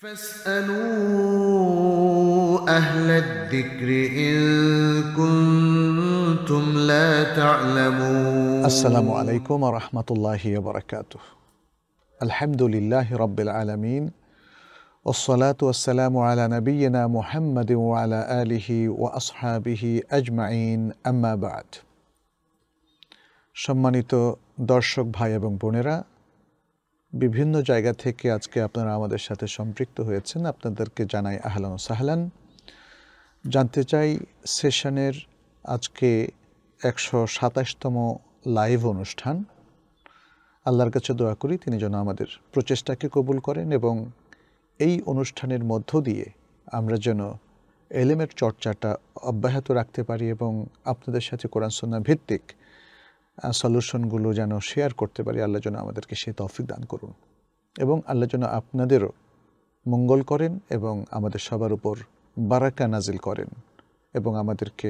فاسألوا أهل الذكر إن كنتم لا تعلمون السلام عليكم ورحمة الله وبركاته الحمد لله رب العالمين والصلاة والسلام على نبينا محمد وعلى آله وأصحابه أجمعين أما بعد সম্মানিত দর্শক ভাই এবং বোনেরা বিভিন্ন জায়গা থেকে আজকে আপনারা আমাদের সাথে সম্পৃক্ত হয়েছেন আপনাদেরকে জানাই আহলান সাহলান জানতে চাই সেশনের আজকে একশো সাতাশতম লাইভ অনুষ্ঠান আল্লাহর কাছে দোয়া করি তিনি যেন আমাদের প্রচেষ্টাকে কবুল করেন এবং এই অনুষ্ঠানের মধ্য দিয়ে আমরা যেন এলেমের চর্চাটা অব্যাহত রাখতে পারি এবং আপনাদের সাথে কোরআন সন্না ভিত্তিক সলিউশনগুলো যেন শেয়ার করতে পারি আল্লাহ যেন আমাদেরকে সে তৌফিক দান করুন এবং আল্লাহ যেন আপনাদেরও মঙ্গল করেন এবং আমাদের সবার উপর বারাকা নাজিল করেন এবং আমাদেরকে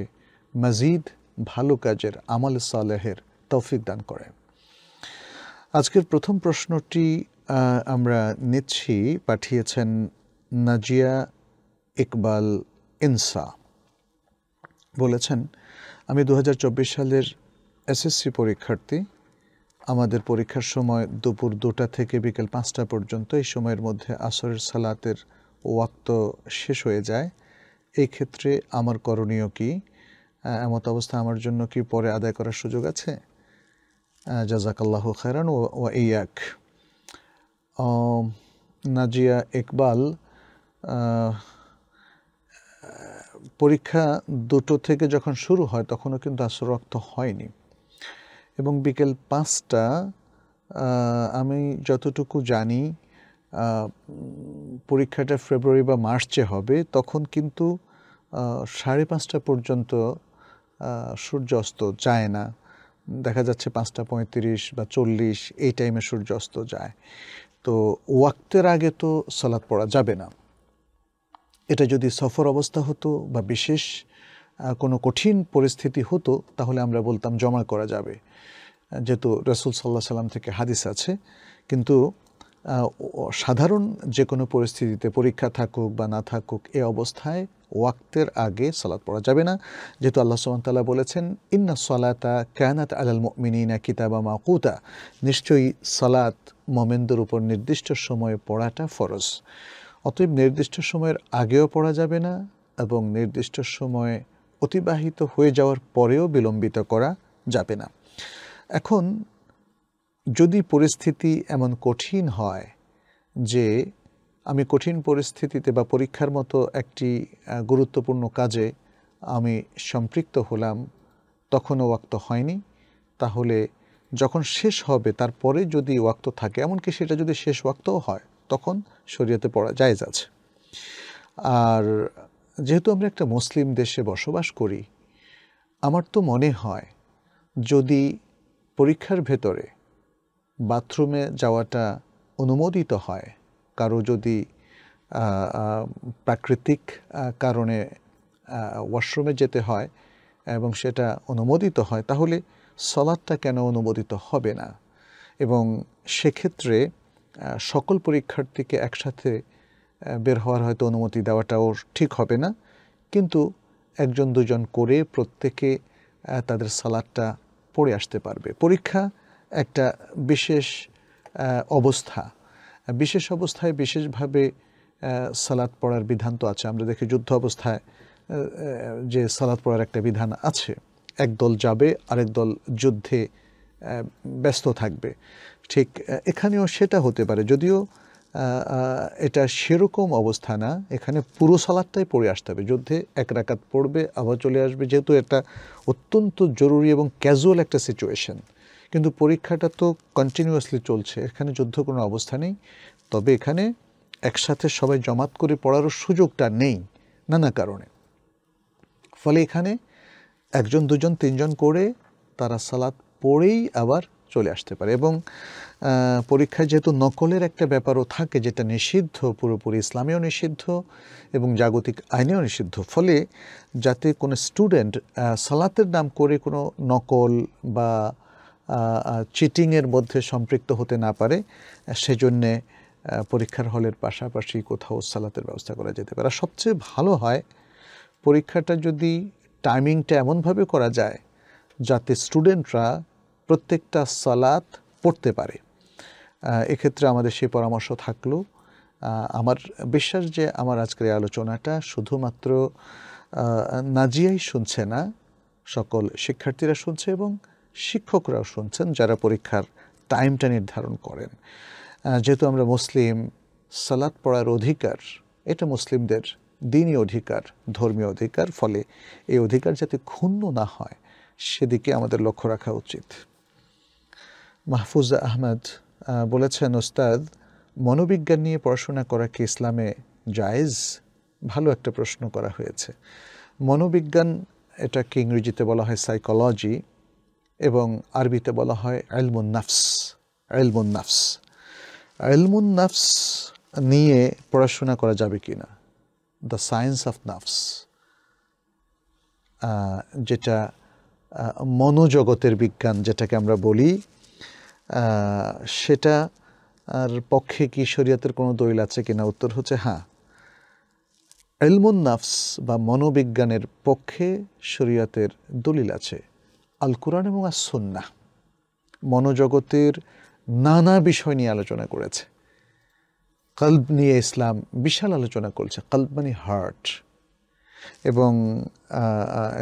মজিদ ভালো কাজের আমাল সালেহের তৌফিক দান করেন আজকের প্রথম প্রশ্নটি আমরা নিচ্ছি পাঠিয়েছেন নাজিয়া ইকবাল ইনসা বলেছেন আমি দু সালের এসএসসি পরীক্ষার্থী আমাদের পরীক্ষার সময় দুপুর দুটা থেকে বিকেল পাঁচটা পর্যন্ত এই সময়ের মধ্যে আসরের সালাতের ওয়াক্ত শেষ হয়ে যায় এই ক্ষেত্রে আমার করণীয় কি এমত অবস্থা আমার জন্য কি পরে আদায় করার সুযোগ আছে জাজাকাল্লাহ খেরান ও ইয়াক নাজিয়া ইকবাল পরীক্ষা দুটো থেকে যখন শুরু হয় তখনও কিন্তু আসর রক্ত হয়নি এবং বিকেল পাঁচটা আমি যতটুকু জানি পরীক্ষাটা ফেব্রুয়ারি বা মার্চে হবে তখন কিন্তু সাড়ে পাঁচটা পর্যন্ত সূর্যাস্ত যায় না দেখা যাচ্ছে পাঁচটা পঁয়ত্রিশ বা চল্লিশ এই টাইমে সূর্যাস্ত যায় তো ওয়াক্তের আগে তো সালাদ পড়া যাবে না এটা যদি সফর অবস্থা হতো বা বিশেষ কোনো কঠিন পরিস্থিতি হতো তাহলে আমরা বলতাম জমা করা যাবে যেহেতু রসুল সাল্লাহ সাল্লাম থেকে হাদিস আছে কিন্তু সাধারণ যে কোনো পরিস্থিতিতে পরীক্ষা থাকুক বা না থাকুক এ অবস্থায় ওয়াক্তের আগে সালাত পড়া যাবে না যেহেতু আল্লাহ সুমতাল্লাহ বলেছেন ইন্না সলাতা কায়নাত আলাল মিনা কিতাবা মাকুতা নিশ্চয়ই সালাত মোমেনদের উপর নির্দিষ্ট সময়ে পড়াটা ফরজ অতএব নির্দিষ্ট সময়ের আগেও পড়া যাবে না এবং নির্দিষ্ট সময়ে অতিবাহিত হয়ে যাওয়ার পরেও বিলম্বিত করা যাবে না এখন যদি পরিস্থিতি এমন কঠিন হয় যে আমি কঠিন পরিস্থিতিতে বা পরীক্ষার মতো একটি গুরুত্বপূর্ণ কাজে আমি সম্পৃক্ত হলাম তখনও ওয়াক্ত হয়নি তাহলে যখন শেষ হবে তারপরে যদি ওয়াক্ত থাকে এমনকি সেটা যদি শেষ ওয়াক্তও হয় তখন শরীয়তে পড়া যায় আছে আর যেহেতু আমরা একটা মুসলিম দেশে বসবাস করি আমার তো মনে হয় যদি পরীক্ষার ভেতরে বাথরুমে যাওয়াটা অনুমোদিত হয় কারো যদি প্রাকৃতিক কারণে ওয়াশরুমে যেতে হয় এবং সেটা অনুমোদিত হয় তাহলে সলাদটা কেন অনুমোদিত হবে না এবং সেক্ষেত্রে সকল পরীক্ষার্থীকে একসাথে বের হওয়ার হয়তো অনুমতি দেওয়াটাও ঠিক হবে না কিন্তু একজন দুজন করে প্রত্যেকে তাদের সালাদটা পড়ে আসতে পারবে পরীক্ষা একটা বিশেষ অবস্থা বিশেষ অবস্থায় বিশেষভাবে সালাদ পড়ার বিধান তো আছে আমরা দেখি যুদ্ধ অবস্থায় যে সালাদ পড়ার একটা বিধান আছে এক দল যাবে আরেক দল যুদ্ধে ব্যস্ত থাকবে ঠিক এখানেও সেটা হতে পারে যদিও এটা সেরকম অবস্থা না এখানে পুরো সালাদটাই পড়ে আসতে হবে যুদ্ধে এক রাকাত পড়বে আবার চলে আসবে যেহেতু এটা অত্যন্ত জরুরি এবং ক্যাজুয়াল একটা সিচুয়েশন কিন্তু পরীক্ষাটা তো কন্টিনিউয়াসলি চলছে এখানে যুদ্ধ কোনো অবস্থা নেই তবে এখানে একসাথে সবাই জমাত করে পড়ারও সুযোগটা নেই নানা কারণে ফলে এখানে একজন দুজন তিনজন করে তারা সালাদ পড়েই আবার চলে আসতে পারে এবং পরীক্ষায় যেহেতু নকলের একটা ব্যাপারও থাকে যেটা নিষিদ্ধ পুরোপুরি ইসলামেও নিষিদ্ধ এবং জাগতিক আইনেও নিষিদ্ধ ফলে যাতে কোনো স্টুডেন্ট সালাতের নাম করে কোনো নকল বা চিটিংয়ের মধ্যে সম্পৃক্ত হতে না পারে সেজন্যে পরীক্ষার হলের পাশাপাশি কোথাও সালাতের ব্যবস্থা করা যেতে পারে সবচেয়ে ভালো হয় পরীক্ষাটা যদি টাইমিংটা এমনভাবে করা যায় যাতে স্টুডেন্টরা প্রত্যেকটা সালাত পড়তে পারে এক্ষেত্রে আমাদের সেই পরামর্শ থাকলো আমার বিশ্বাস যে আমার আজকের এই আলোচনাটা শুধুমাত্র নাজিয়াই শুনছে না সকল শিক্ষার্থীরা শুনছে এবং শিক্ষকরাও শুনছেন যারা পরীক্ষার টাইমটা নির্ধারণ করেন যেহেতু আমরা মুসলিম সালাদ পড়ার অধিকার এটা মুসলিমদের দিনই অধিকার ধর্মীয় অধিকার ফলে এই অধিকার যাতে ক্ষুণ্ণ না হয় সেদিকে আমাদের লক্ষ্য রাখা উচিত মাহফুজা আহমেদ বলেছেন ওস্তাদ মনোবিজ্ঞান নিয়ে পড়াশোনা করা কি ইসলামে জায়েজ ভালো একটা প্রশ্ন করা হয়েছে মনোবিজ্ঞান এটাকে ইংরেজিতে বলা হয় সাইকোলজি এবং আরবিতে বলা হয় এলমুন নাফস এলমুন নাফস এলমুন নাফস নিয়ে পড়াশোনা করা যাবে কি না দ্য সায়েন্স অফ নাফস যেটা মনোজগতের বিজ্ঞান যেটাকে আমরা বলি সেটা আর পক্ষে কি শরীয়তের কোনো দলিল আছে কিনা উত্তর হচ্ছে হ্যাঁ এলমুন নাফস বা মনোবিজ্ঞানের পক্ষে শরীয়তের দলিল আছে আল কোরআন এবং আর সন্না মনোজগতের নানা বিষয় নিয়ে আলোচনা করেছে কল্প নিয়ে ইসলাম বিশাল আলোচনা করছে কল্প মানে হার্ট এবং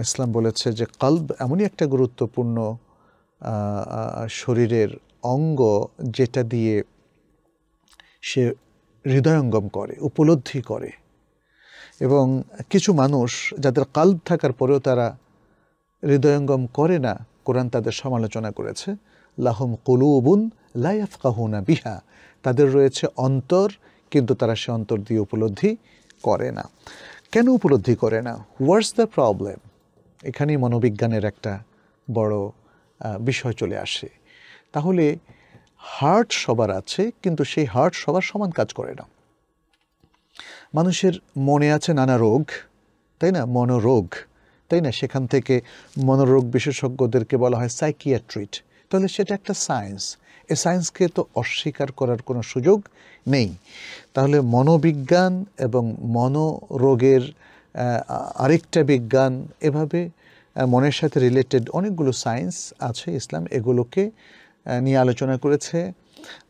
ইসলাম বলেছে যে কল্প এমনই একটা গুরুত্বপূর্ণ শরীরের অঙ্গ যেটা দিয়ে সে হৃদয়ঙ্গম করে উপলব্ধি করে এবং কিছু মানুষ যাদের কাল থাকার পরেও তারা হৃদয়ঙ্গম করে না কোরআন তাদের সমালোচনা করেছে লাহম কলুবুন লাইফ কাহুনা বিহা তাদের রয়েছে অন্তর কিন্তু তারা সে অন্তর দিয়ে উপলব্ধি করে না কেন উপলব্ধি করে না হোয়াটস দ্য প্রবলেম এখানেই মনোবিজ্ঞানের একটা বড় বিষয় চলে আসে তাহলে হার্ট সবার আছে কিন্তু সেই হার্ট সবার সমান কাজ করে না মানুষের মনে আছে নানা রোগ তাই না মনোরোগ তাই না সেখান থেকে মনোরোগ বিশেষজ্ঞদেরকে বলা হয় সাইকিয়াট্রিট তাহলে সেটা একটা সায়েন্স এ সায়েন্সকে তো অস্বীকার করার কোনো সুযোগ নেই তাহলে মনোবিজ্ঞান এবং মনোরোগের আরেকটা বিজ্ঞান এভাবে মনের সাথে রিলেটেড অনেকগুলো সায়েন্স আছে ইসলাম এগুলোকে নিয়ে আলোচনা করেছে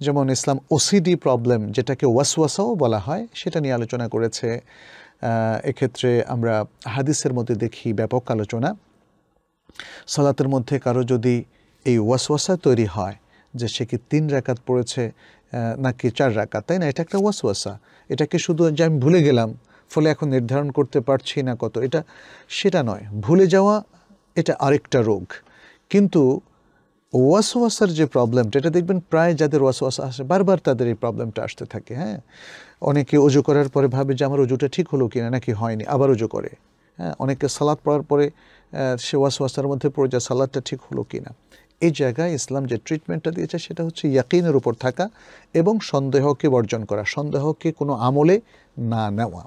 যেমন ইসলাম ওসিডি প্রবলেম যেটাকে ওয়াসওয়াসাও বলা হয় সেটা নিয়ে আলোচনা করেছে এক্ষেত্রে আমরা হাদিসের মধ্যে দেখি ব্যাপক আলোচনা সালাতের মধ্যে কারো যদি এই ওয়াসওয়াসা তৈরি হয় যে সে কি তিন রাকাত পড়েছে নাকি চার রাকাত তাই না এটা একটা ওয়াসওয়াসা এটাকে শুধু যে আমি ভুলে গেলাম ফলে এখন নির্ধারণ করতে পারছি না কত এটা সেটা নয় ভুলে যাওয়া এটা আরেকটা রোগ কিন্তু ওয়াসওয়াসার যে প্রবলেমটা এটা দেখবেন প্রায় যাদের ওয়াশ আসে বারবার তাদের এই প্রবলেমটা আসতে থাকে হ্যাঁ অনেকে অজু করার পরে ভাবে যে আমার অজুটা ঠিক হলো কিনা নাকি হয়নি আবার অজু করে হ্যাঁ অনেকে সালাদ পড়ার পরে সে ওয়াসওয়াসার মধ্যে পড়ে যায় সালাদটা ঠিক হলো কিনা এই জায়গায় ইসলাম যে ট্রিটমেন্টটা দিয়েছে সেটা হচ্ছে ইয়াকিনের উপর থাকা এবং সন্দেহকে বর্জন করা সন্দেহকে কোনো আমলে না নেওয়া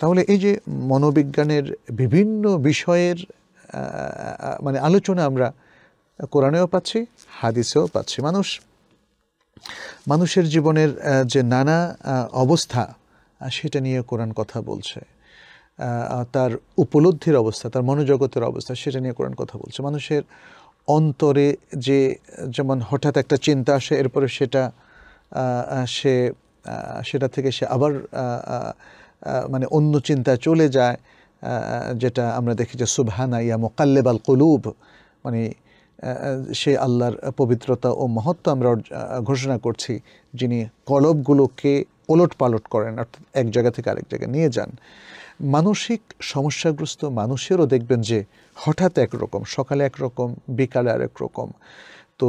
তাহলে এই যে মনোবিজ্ঞানের বিভিন্ন বিষয়ের মানে আলোচনা আমরা কোরআনেও পাচ্ছি হাদিসেও পাচ্ছি মানুষ মানুষের জীবনের যে নানা অবস্থা সেটা নিয়ে কোরআন কথা বলছে তার উপলব্ধির অবস্থা তার মনোজগতের অবস্থা সেটা নিয়ে কোরআন কথা বলছে মানুষের অন্তরে যে যেমন হঠাৎ একটা চিন্তা আসে এরপরে সেটা সে সেটা থেকে সে আবার মানে অন্য চিন্তায় চলে যায় যেটা আমরা দেখি যে সুবহানা ইয়া মোকাল্লেবাল কলুব মানে সেই আল্লাহর পবিত্রতা ও মহত্ব আমরা ঘোষণা করছি যিনি কলবগুলোকে ওলট পালট করেন অর্থাৎ এক জায়গা থেকে আরেক জায়গায় নিয়ে যান মানসিক সমস্যাগ্রস্ত মানুষেরও দেখবেন যে হঠাৎ একরকম সকালে একরকম বিকালে আরেক রকম তো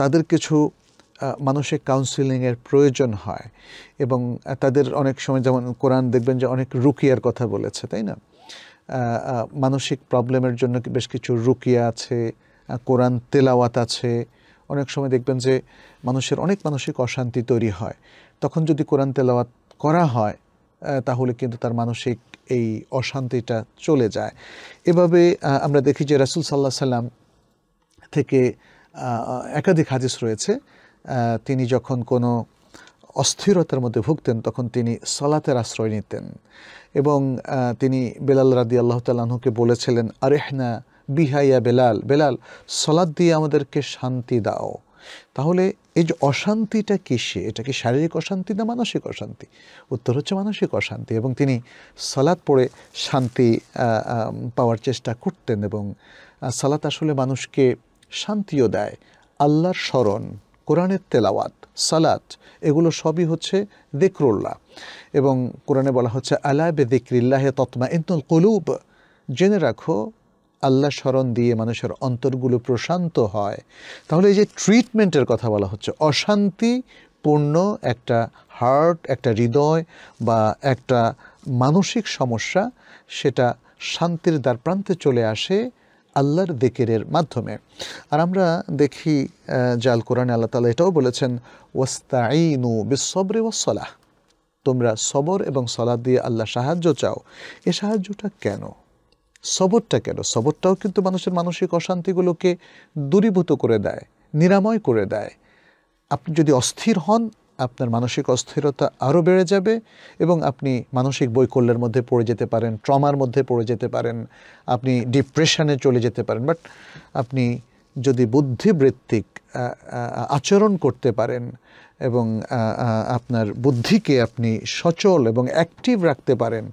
তাদের কিছু মানসিক কাউন্সিলিংয়ের প্রয়োজন হয় এবং তাদের অনেক সময় যেমন কোরআন দেখবেন যে অনেক রুকিয়ার কথা বলেছে তাই না মানসিক প্রবলেমের জন্য বেশ কিছু রুকিয়া আছে কোরআন তেলাওয়াত আছে অনেক সময় দেখবেন যে মানুষের অনেক মানসিক অশান্তি তৈরি হয় তখন যদি কোরআন তেলাওয়াত করা হয় তাহলে কিন্তু তার মানসিক এই অশান্তিটা চলে যায় এভাবে আমরা দেখি যে রাসুল সাল্লাহ সাল্লাম থেকে একাধিক হাদিস রয়েছে তিনি যখন কোনো অস্থিরতার মধ্যে ভুগতেন তখন তিনি সালাতের আশ্রয় নিতেন এবং তিনি বেলাল রাদি আল্লাহ তাল্লাহকে বলেছিলেন আরেহনা বিহাইয়া বেলাল বেলাল সলাদ দিয়ে আমাদেরকে শান্তি দাও তাহলে এই যে অশান্তিটা কিসে এটা কি শারীরিক অশান্তি না মানসিক অশান্তি উত্তর হচ্ছে মানসিক অশান্তি এবং তিনি সালাদ পড়ে শান্তি পাওয়ার চেষ্টা করতেন এবং সালাত আসলে মানুষকে শান্তিও দেয় আল্লাহর স্মরণ কোরআনের তেলাওয়াত সালাত এগুলো সবই হচ্ছে দেকরুল্লাহ এবং কোরআনে বলা হচ্ছে আলা বে দিকরিল্লাহে তৎমা ইন্তুল কলুব জেনে রাখো আল্লাহ স্মরণ দিয়ে মানুষের অন্তরগুলো প্রশান্ত হয় তাহলে এই যে ট্রিটমেন্টের কথা বলা হচ্ছে অশান্তি পূর্ণ একটা হার্ট একটা হৃদয় বা একটা মানসিক সমস্যা সেটা শান্তির দ্বারপ্রান্তে চলে আসে আল্লাহর দেকেরের মাধ্যমে আর আমরা দেখি জাল কোরআনে আল্লাহ তালা এটাও বলেছেন ওয়াস্তাইনু বিসবরে ওয়াসলাহ তোমরা সবর এবং সলাদ দিয়ে আল্লাহ সাহায্য চাও এ সাহায্যটা কেন সবরটা কেন সবরটাও কিন্তু মানুষের মানসিক অশান্তিগুলোকে দূরীভূত করে দেয় নিরাময় করে দেয় আপনি যদি অস্থির হন আপনার মানসিক অস্থিরতা আরও বেড়ে যাবে এবং আপনি মানসিক বৈকল্যের মধ্যে পড়ে যেতে পারেন ট্রমার মধ্যে পড়ে যেতে পারেন আপনি ডিপ্রেশনে চলে যেতে পারেন বাট আপনি যদি বুদ্ধিবৃত্তিক আচরণ করতে পারেন এবং আপনার বুদ্ধিকে আপনি সচল এবং অ্যাক্টিভ রাখতে পারেন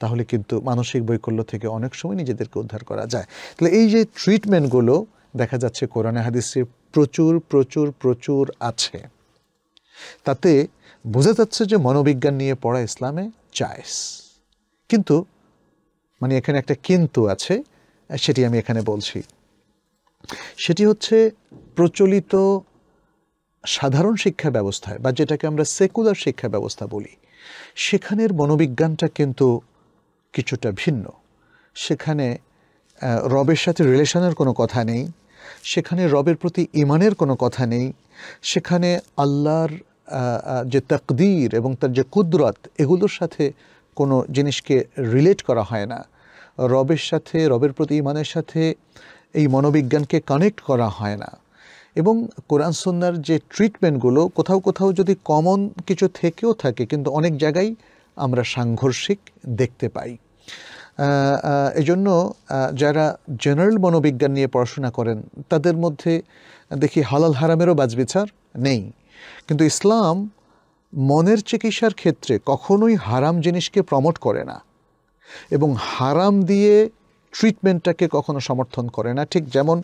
তাহলে কিন্তু মানসিক বৈকল্য থেকে অনেক সময় নিজেদেরকে উদ্ধার করা যায় তাহলে এই যে ট্রিটমেন্টগুলো দেখা যাচ্ছে কোরআনে হাদিসে প্রচুর প্রচুর প্রচুর আছে তাতে বোঝা যাচ্ছে যে মনোবিজ্ঞান নিয়ে পড়া ইসলামে চায়স কিন্তু মানে এখানে একটা কিন্তু আছে সেটি আমি এখানে বলছি সেটি হচ্ছে প্রচলিত সাধারণ শিক্ষা ব্যবস্থায় বা যেটাকে আমরা সেকুলার শিক্ষা ব্যবস্থা বলি সেখানের মনোবিজ্ঞানটা কিন্তু কিছুটা ভিন্ন সেখানে রবের সাথে রিলেশনের কোনো কথা নেই সেখানে রবের প্রতি ইমানের কোনো কথা নেই সেখানে আল্লাহর যে তকদির এবং তার যে কুদরত এগুলোর সাথে কোনো জিনিসকে রিলেট করা হয় না রবের সাথে রবের প্রতি ইমানের সাথে এই মনোবিজ্ঞানকে কানেক্ট করা হয় না এবং কোরআন সন্ন্যার যে ট্রিটমেন্টগুলো কোথাও কোথাও যদি কমন কিছু থেকেও থাকে কিন্তু অনেক জায়গায় আমরা সাংঘর্ষিক দেখতে পাই এজন্য যারা জেনারেল মনোবিজ্ঞান নিয়ে পড়াশোনা করেন তাদের মধ্যে দেখি হালাল হারামেরও বাজবিচার নেই কিন্তু ইসলাম মনের চিকিৎসার ক্ষেত্রে কখনোই হারাম জিনিসকে প্রমোট করে না এবং হারাম দিয়ে ট্রিটমেন্টটাকে কখনো সমর্থন করে না ঠিক যেমন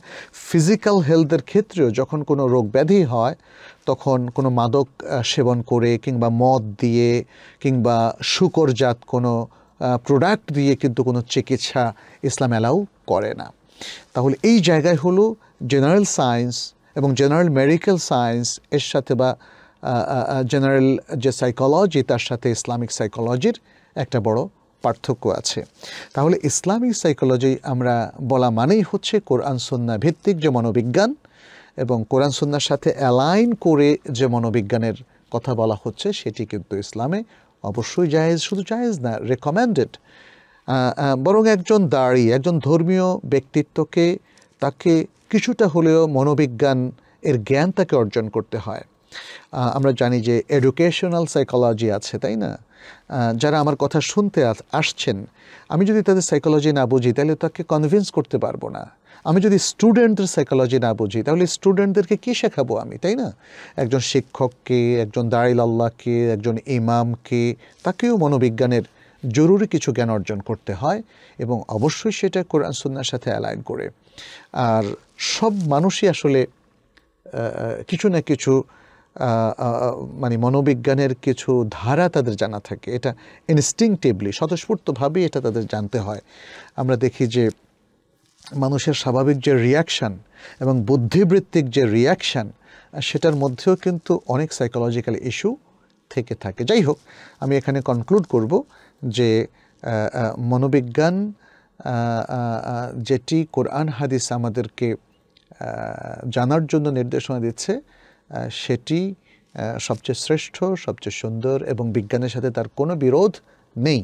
ফিজিক্যাল হেলথের ক্ষেত্রেও যখন কোনো রোগ ব্যাধি হয় তখন কোনো মাদক সেবন করে কিংবা মদ দিয়ে কিংবা শুকরজাত কোনো প্রোডাক্ট দিয়ে কিন্তু কোনো চিকিৎসা ইসলাম অ্যালাউ করে না তাহলে এই জায়গায় হলো জেনারেল সায়েন্স এবং জেনারেল মেডিকেল সায়েন্স এর সাথে বা জেনারেল যে সাইকোলজি তার সাথে ইসলামিক সাইকোলজির একটা বড় পার্থক্য আছে তাহলে ইসলামিক সাইকোলজি আমরা বলা মানেই হচ্ছে কোরআন সন্না ভিত্তিক যে মনোবিজ্ঞান এবং কোরআন সন্ন্যার সাথে অ্যালাইন করে যে মনোবিজ্ঞানের কথা বলা হচ্ছে সেটি কিন্তু ইসলামে অবশ্যই জায়েজ শুধু জায়েজ না রেকমেন্ডেড বরং একজন দাঁড়ি একজন ধর্মীয় ব্যক্তিত্বকে তাকে কিছুটা হলেও মনোবিজ্ঞান এর জ্ঞান তাকে অর্জন করতে হয় আমরা জানি যে এডুকেশনাল সাইকোলজি আছে তাই না যারা আমার কথা শুনতে আসছেন আমি যদি তাদের সাইকোলজি না বুঝি তাহলে তাকে কনভিন্স করতে পারবো না আমি যদি স্টুডেন্টদের সাইকোলজি না বুঝি তাহলে স্টুডেন্টদেরকে কী শেখাবো আমি তাই না একজন শিক্ষককে একজন দারিল আল্লাহকে একজন ইমামকে তাকেও মনোবিজ্ঞানের জরুরি কিছু জ্ঞান অর্জন করতে হয় এবং অবশ্যই সেটা কোরআন সুন্নার সাথে অ্যালাইন করে আর সব মানুষই আসলে কিছু না কিছু মানে মনোবিজ্ঞানের কিছু ধারা তাদের জানা থাকে এটা ইনস্টিংটিভলি স্বতঃস্ফূর্তভাবেই এটা তাদের জানতে হয় আমরা দেখি যে মানুষের স্বাভাবিক যে রিয়াকশান এবং বুদ্ধিবৃত্তিক যে রিয়াকশান সেটার মধ্যেও কিন্তু অনেক সাইকোলজিক্যাল ইস্যু থেকে থাকে যাই হোক আমি এখানে কনক্লুড করব যে মনোবিজ্ঞান যেটি কোরআন হাদিস আমাদেরকে জানার জন্য নির্দেশনা দিচ্ছে সেটি সবচেয়ে শ্রেষ্ঠ সবচেয়ে সুন্দর এবং বিজ্ঞানের সাথে তার কোনো বিরোধ নেই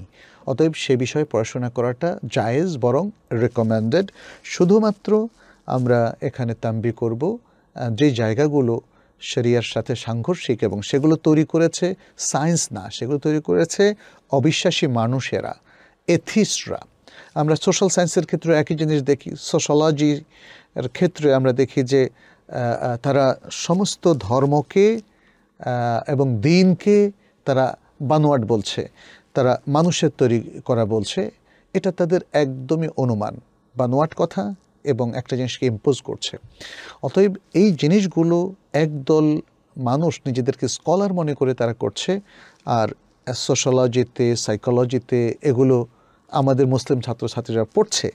অতএব সে বিষয়ে পড়াশোনা করাটা জায়েজ বরং রেকমেন্ডেড শুধুমাত্র আমরা এখানে তাম্বি করব যে জায়গাগুলো শরিয়ার সাথে সাংঘর্ষিক এবং সেগুলো তৈরি করেছে সায়েন্স না সেগুলো তৈরি করেছে অবিশ্বাসী মানুষেরা এথিস্টরা আমরা সোশ্যাল সায়েন্সের ক্ষেত্রে একই জিনিস দেখি সোশ্যালজির ক্ষেত্রে আমরা দেখি যে তারা সমস্ত ধর্মকে এবং দিনকে তারা বানোয়াট বলছে তারা মানুষের তৈরি করা বলছে এটা তাদের একদমই অনুমান বা নোয়াট কথা এবং একটা জিনিসকে ইম্পোজ করছে অতএব এই জিনিসগুলো একদল মানুষ নিজেদেরকে স্কলার মনে করে তারা করছে আর সোশ্যালজিতে সাইকোলজিতে এগুলো আমাদের মুসলিম ছাত্রছাত্রীরা পড়ছে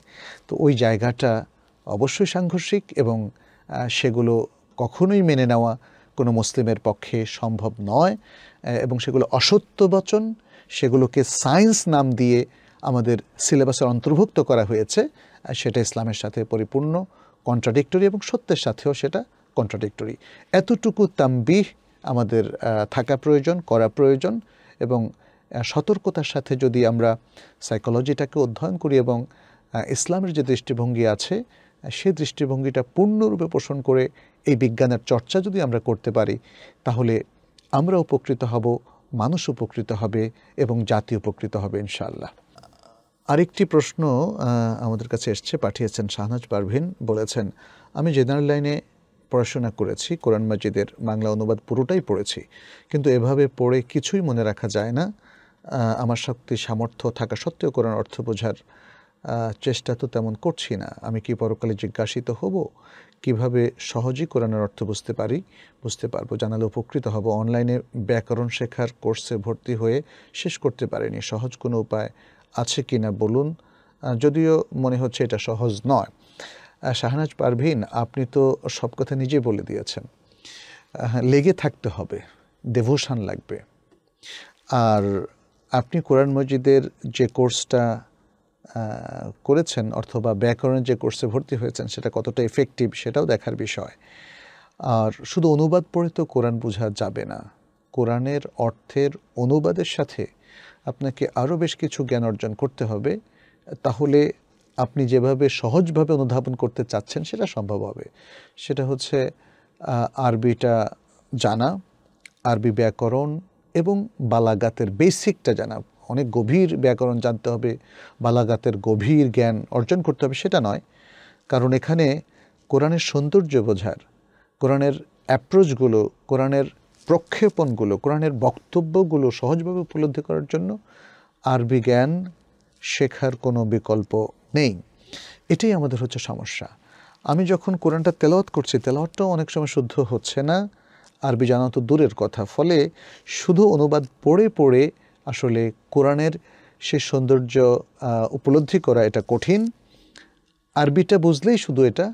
তো ওই জায়গাটা অবশ্যই সাংঘর্ষিক এবং সেগুলো কখনোই মেনে নেওয়া কোনো মুসলিমের পক্ষে সম্ভব নয় এবং সেগুলো অসত্য বচন সেগুলোকে সায়েন্স নাম দিয়ে আমাদের সিলেবাসে অন্তর্ভুক্ত করা হয়েছে সেটা ইসলামের সাথে পরিপূর্ণ কন্ট্রাডিক্টরি এবং সত্যের সাথেও সেটা কন্ট্রাডিক্টরি এতটুকু তাম্বিহ আমাদের থাকা প্রয়োজন করা প্রয়োজন এবং সতর্কতার সাথে যদি আমরা সাইকোলজিটাকে অধ্যয়ন করি এবং ইসলামের যে দৃষ্টিভঙ্গি আছে সে দৃষ্টিভঙ্গিটা পূর্ণরূপে পোষণ করে এই বিজ্ঞানের চর্চা যদি আমরা করতে পারি তাহলে আমরা উপকৃত হব মানুষ উপকৃত হবে এবং জাতি উপকৃত হবে ইনশাল্লাহ আরেকটি প্রশ্ন আমাদের কাছে এসছে পাঠিয়েছেন শাহনাজ পারভিন বলেছেন আমি জেনারেল লাইনে পড়াশোনা করেছি কোরআন মাজিদের বাংলা অনুবাদ পুরোটাই পড়েছি কিন্তু এভাবে পড়ে কিছুই মনে রাখা যায় না আমার শক্তি সামর্থ্য থাকা সত্ত্বেও কোরআন অর্থ বোঝার চেষ্টা তো তেমন করছি না আমি কি পরকালে জিজ্ঞাসিত হব কিভাবে সহজই কোরআনের অর্থ বুঝতে পারি বুঝতে পারবো জানালে উপকৃত হব অনলাইনে ব্যাকরণ শেখার কোর্সে ভর্তি হয়ে শেষ করতে পারিনি সহজ কোনো উপায় আছে কি না বলুন যদিও মনে হচ্ছে এটা সহজ নয় শাহনাজ পারভিন আপনি তো সব কথা নিজে বলে দিয়েছেন লেগে থাকতে হবে ডেভোশান লাগবে আর আপনি কোরআন মসজিদের যে কোর্সটা করেছেন অথবা ব্যাকরণের যে কোর্সে ভর্তি হয়েছেন সেটা কতটা এফেক্টিভ সেটাও দেখার বিষয় আর শুধু অনুবাদ পড়ে তো কোরআন বোঝা যাবে না কোরআনের অর্থের অনুবাদের সাথে আপনাকে আরও বেশ কিছু জ্ঞান অর্জন করতে হবে তাহলে আপনি যেভাবে সহজভাবে অনুধাবন করতে চাচ্ছেন সেটা সম্ভব হবে সেটা হচ্ছে আরবিটা জানা আরবি ব্যাকরণ এবং বালাগাতের বেসিকটা জানা অনেক গভীর ব্যাকরণ জানতে হবে বালাগাতের গভীর জ্ঞান অর্জন করতে হবে সেটা নয় কারণ এখানে কোরআনের সৌন্দর্য বোঝার কোরআনের অ্যাপ্রোচগুলো কোরআনের প্রক্ষেপণগুলো কোরআনের বক্তব্যগুলো সহজভাবে উপলব্ধি করার জন্য আরবি জ্ঞান শেখার কোনো বিকল্প নেই এটাই আমাদের হচ্ছে সমস্যা আমি যখন কোরআনটা তেলাওয়াত করছি তেলাওয়াতটাও অনেক সময় শুদ্ধ হচ্ছে না আরবি জানা তো দূরের কথা ফলে শুধু অনুবাদ পড়ে পড়ে আসলে কোরআনের সে সৌন্দর্য উপলব্ধি করা এটা কঠিন আরবিটা বুঝলেই শুধু এটা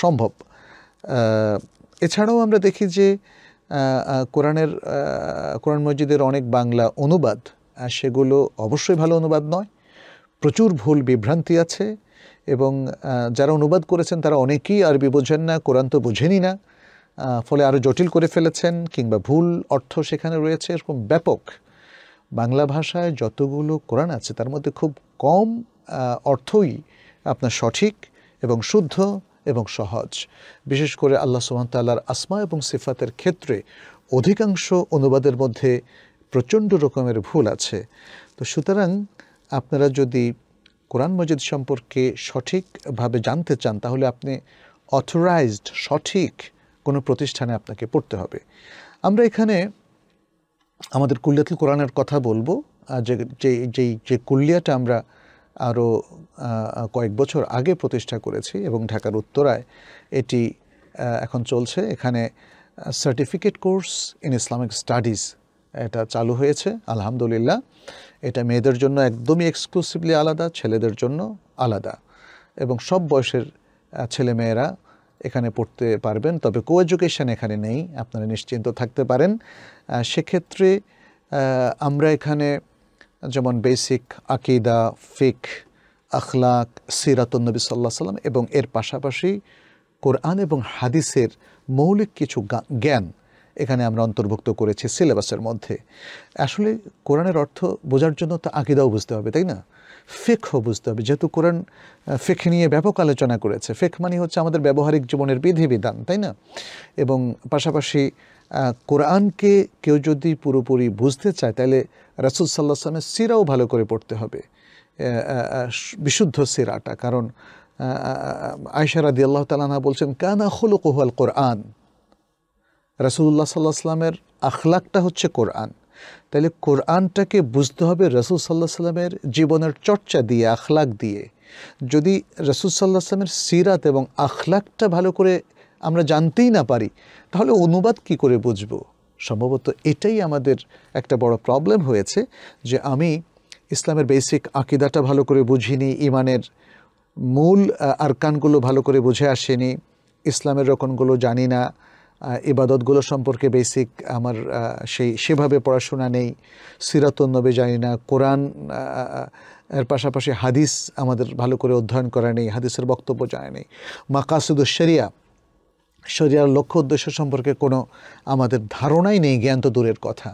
সম্ভব এছাড়াও আমরা দেখি যে কোরআনের কোরআন মসজিদের অনেক বাংলা অনুবাদ সেগুলো অবশ্যই ভালো অনুবাদ নয় প্রচুর ভুল বিভ্রান্তি আছে এবং যারা অনুবাদ করেছেন তারা অনেকেই আরবি বোঝেন না কোরআন তো বোঝেনই না ফলে আরও জটিল করে ফেলেছেন কিংবা ভুল অর্থ সেখানে রয়েছে এরকম ব্যাপক বাংলা ভাষায় যতগুলো কোরআন আছে তার মধ্যে খুব কম অর্থই আপনার সঠিক এবং শুদ্ধ এবং সহজ বিশেষ করে আল্লাহ সুহামতাল্লার আসমা এবং সিফাতের ক্ষেত্রে অধিকাংশ অনুবাদের মধ্যে প্রচণ্ড রকমের ভুল আছে তো সুতরাং আপনারা যদি কোরআন মজিদ সম্পর্কে সঠিকভাবে জানতে চান তাহলে আপনি অথরাইজড সঠিক কোনো প্রতিষ্ঠানে আপনাকে পড়তে হবে আমরা এখানে আমাদের কুল্লিয়াতুল কোরআনের কথা বলবো যে যেই যে কুল্লিয়াটা আমরা আরও কয়েক বছর আগে প্রতিষ্ঠা করেছি এবং ঢাকার উত্তরায় এটি এখন চলছে এখানে certificate course in Islamic studies এটা চালু হয়েছে আলহামদুলিল্লাহ এটা মেয়েদের জন্য একদমই এক্সক্লুসিভলি আলাদা ছেলেদের জন্য আলাদা এবং সব বয়সের ছেলেমেয়েরা এখানে পড়তে পারবেন তবে কো এডুকেশান এখানে নেই আপনারা নিশ্চিন্ত থাকতে পারেন সেক্ষেত্রে আমরা এখানে যেমন বেসিক আকিদা ফিক আখলাক সিরাতনবী সাল্লাহ সাল্লাম এবং এর পাশাপাশি কোরআন এবং হাদিসের মৌলিক কিছু জ্ঞান এখানে আমরা অন্তর্ভুক্ত করেছি সিলেবাসের মধ্যে আসলে কোরআনের অর্থ বোঝার জন্য তো আকিদাও বুঝতে হবে তাই না ফিকহ বুঝতে হবে যেহেতু কোরআন ফেক নিয়ে ব্যাপক আলোচনা করেছে ফেক মানে হচ্ছে আমাদের ব্যবহারিক জীবনের বিধিবিধান তাই না এবং পাশাপাশি কোরআনকে কেউ যদি পুরোপুরি বুঝতে চায় তাহলে রাসুল সাল্লাহ সালামের সিরাও ভালো করে পড়তে হবে বিশুদ্ধ সিরাটা কারণ আয়সারাদি আল্লাহ তালানা বলছেন কানা হলো কোহাল কোরআন রাসুল্লাহ সাল্লাহ আসলামের আখলাকটা হচ্ছে কোরআন তাহলে কোরআনটাকে বুঝতে হবে রসুল সাল্লাহ সাল্লামের জীবনের চর্চা দিয়ে আখলাক দিয়ে যদি রসুল সাল্লাহ সাল্লামের সিরাত এবং আখলাকটা ভালো করে আমরা জানতেই না পারি তাহলে অনুবাদ কি করে বুঝব সম্ভবত এটাই আমাদের একটা বড় প্রবলেম হয়েছে যে আমি ইসলামের বেসিক আকিদাটা ভালো করে বুঝিনি ইমানের মূল আরকানগুলো ভালো করে বুঝে আসেনি ইসলামের রকমগুলো জানি না ইবাদতগুলো সম্পর্কে বেসিক আমার সেই সেভাবে পড়াশোনা নেই সিরাতন্নবে জানি না কোরআন এর পাশাপাশি হাদিস আমাদের ভালো করে অধ্যয়ন করা নেই হাদিসের বক্তব্য জানা নেই মাকাসুদুশরিয়া শরিয়ার লক্ষ্য উদ্দেশ্য সম্পর্কে কোনো আমাদের ধারণাই নেই জ্ঞান তো দূরের কথা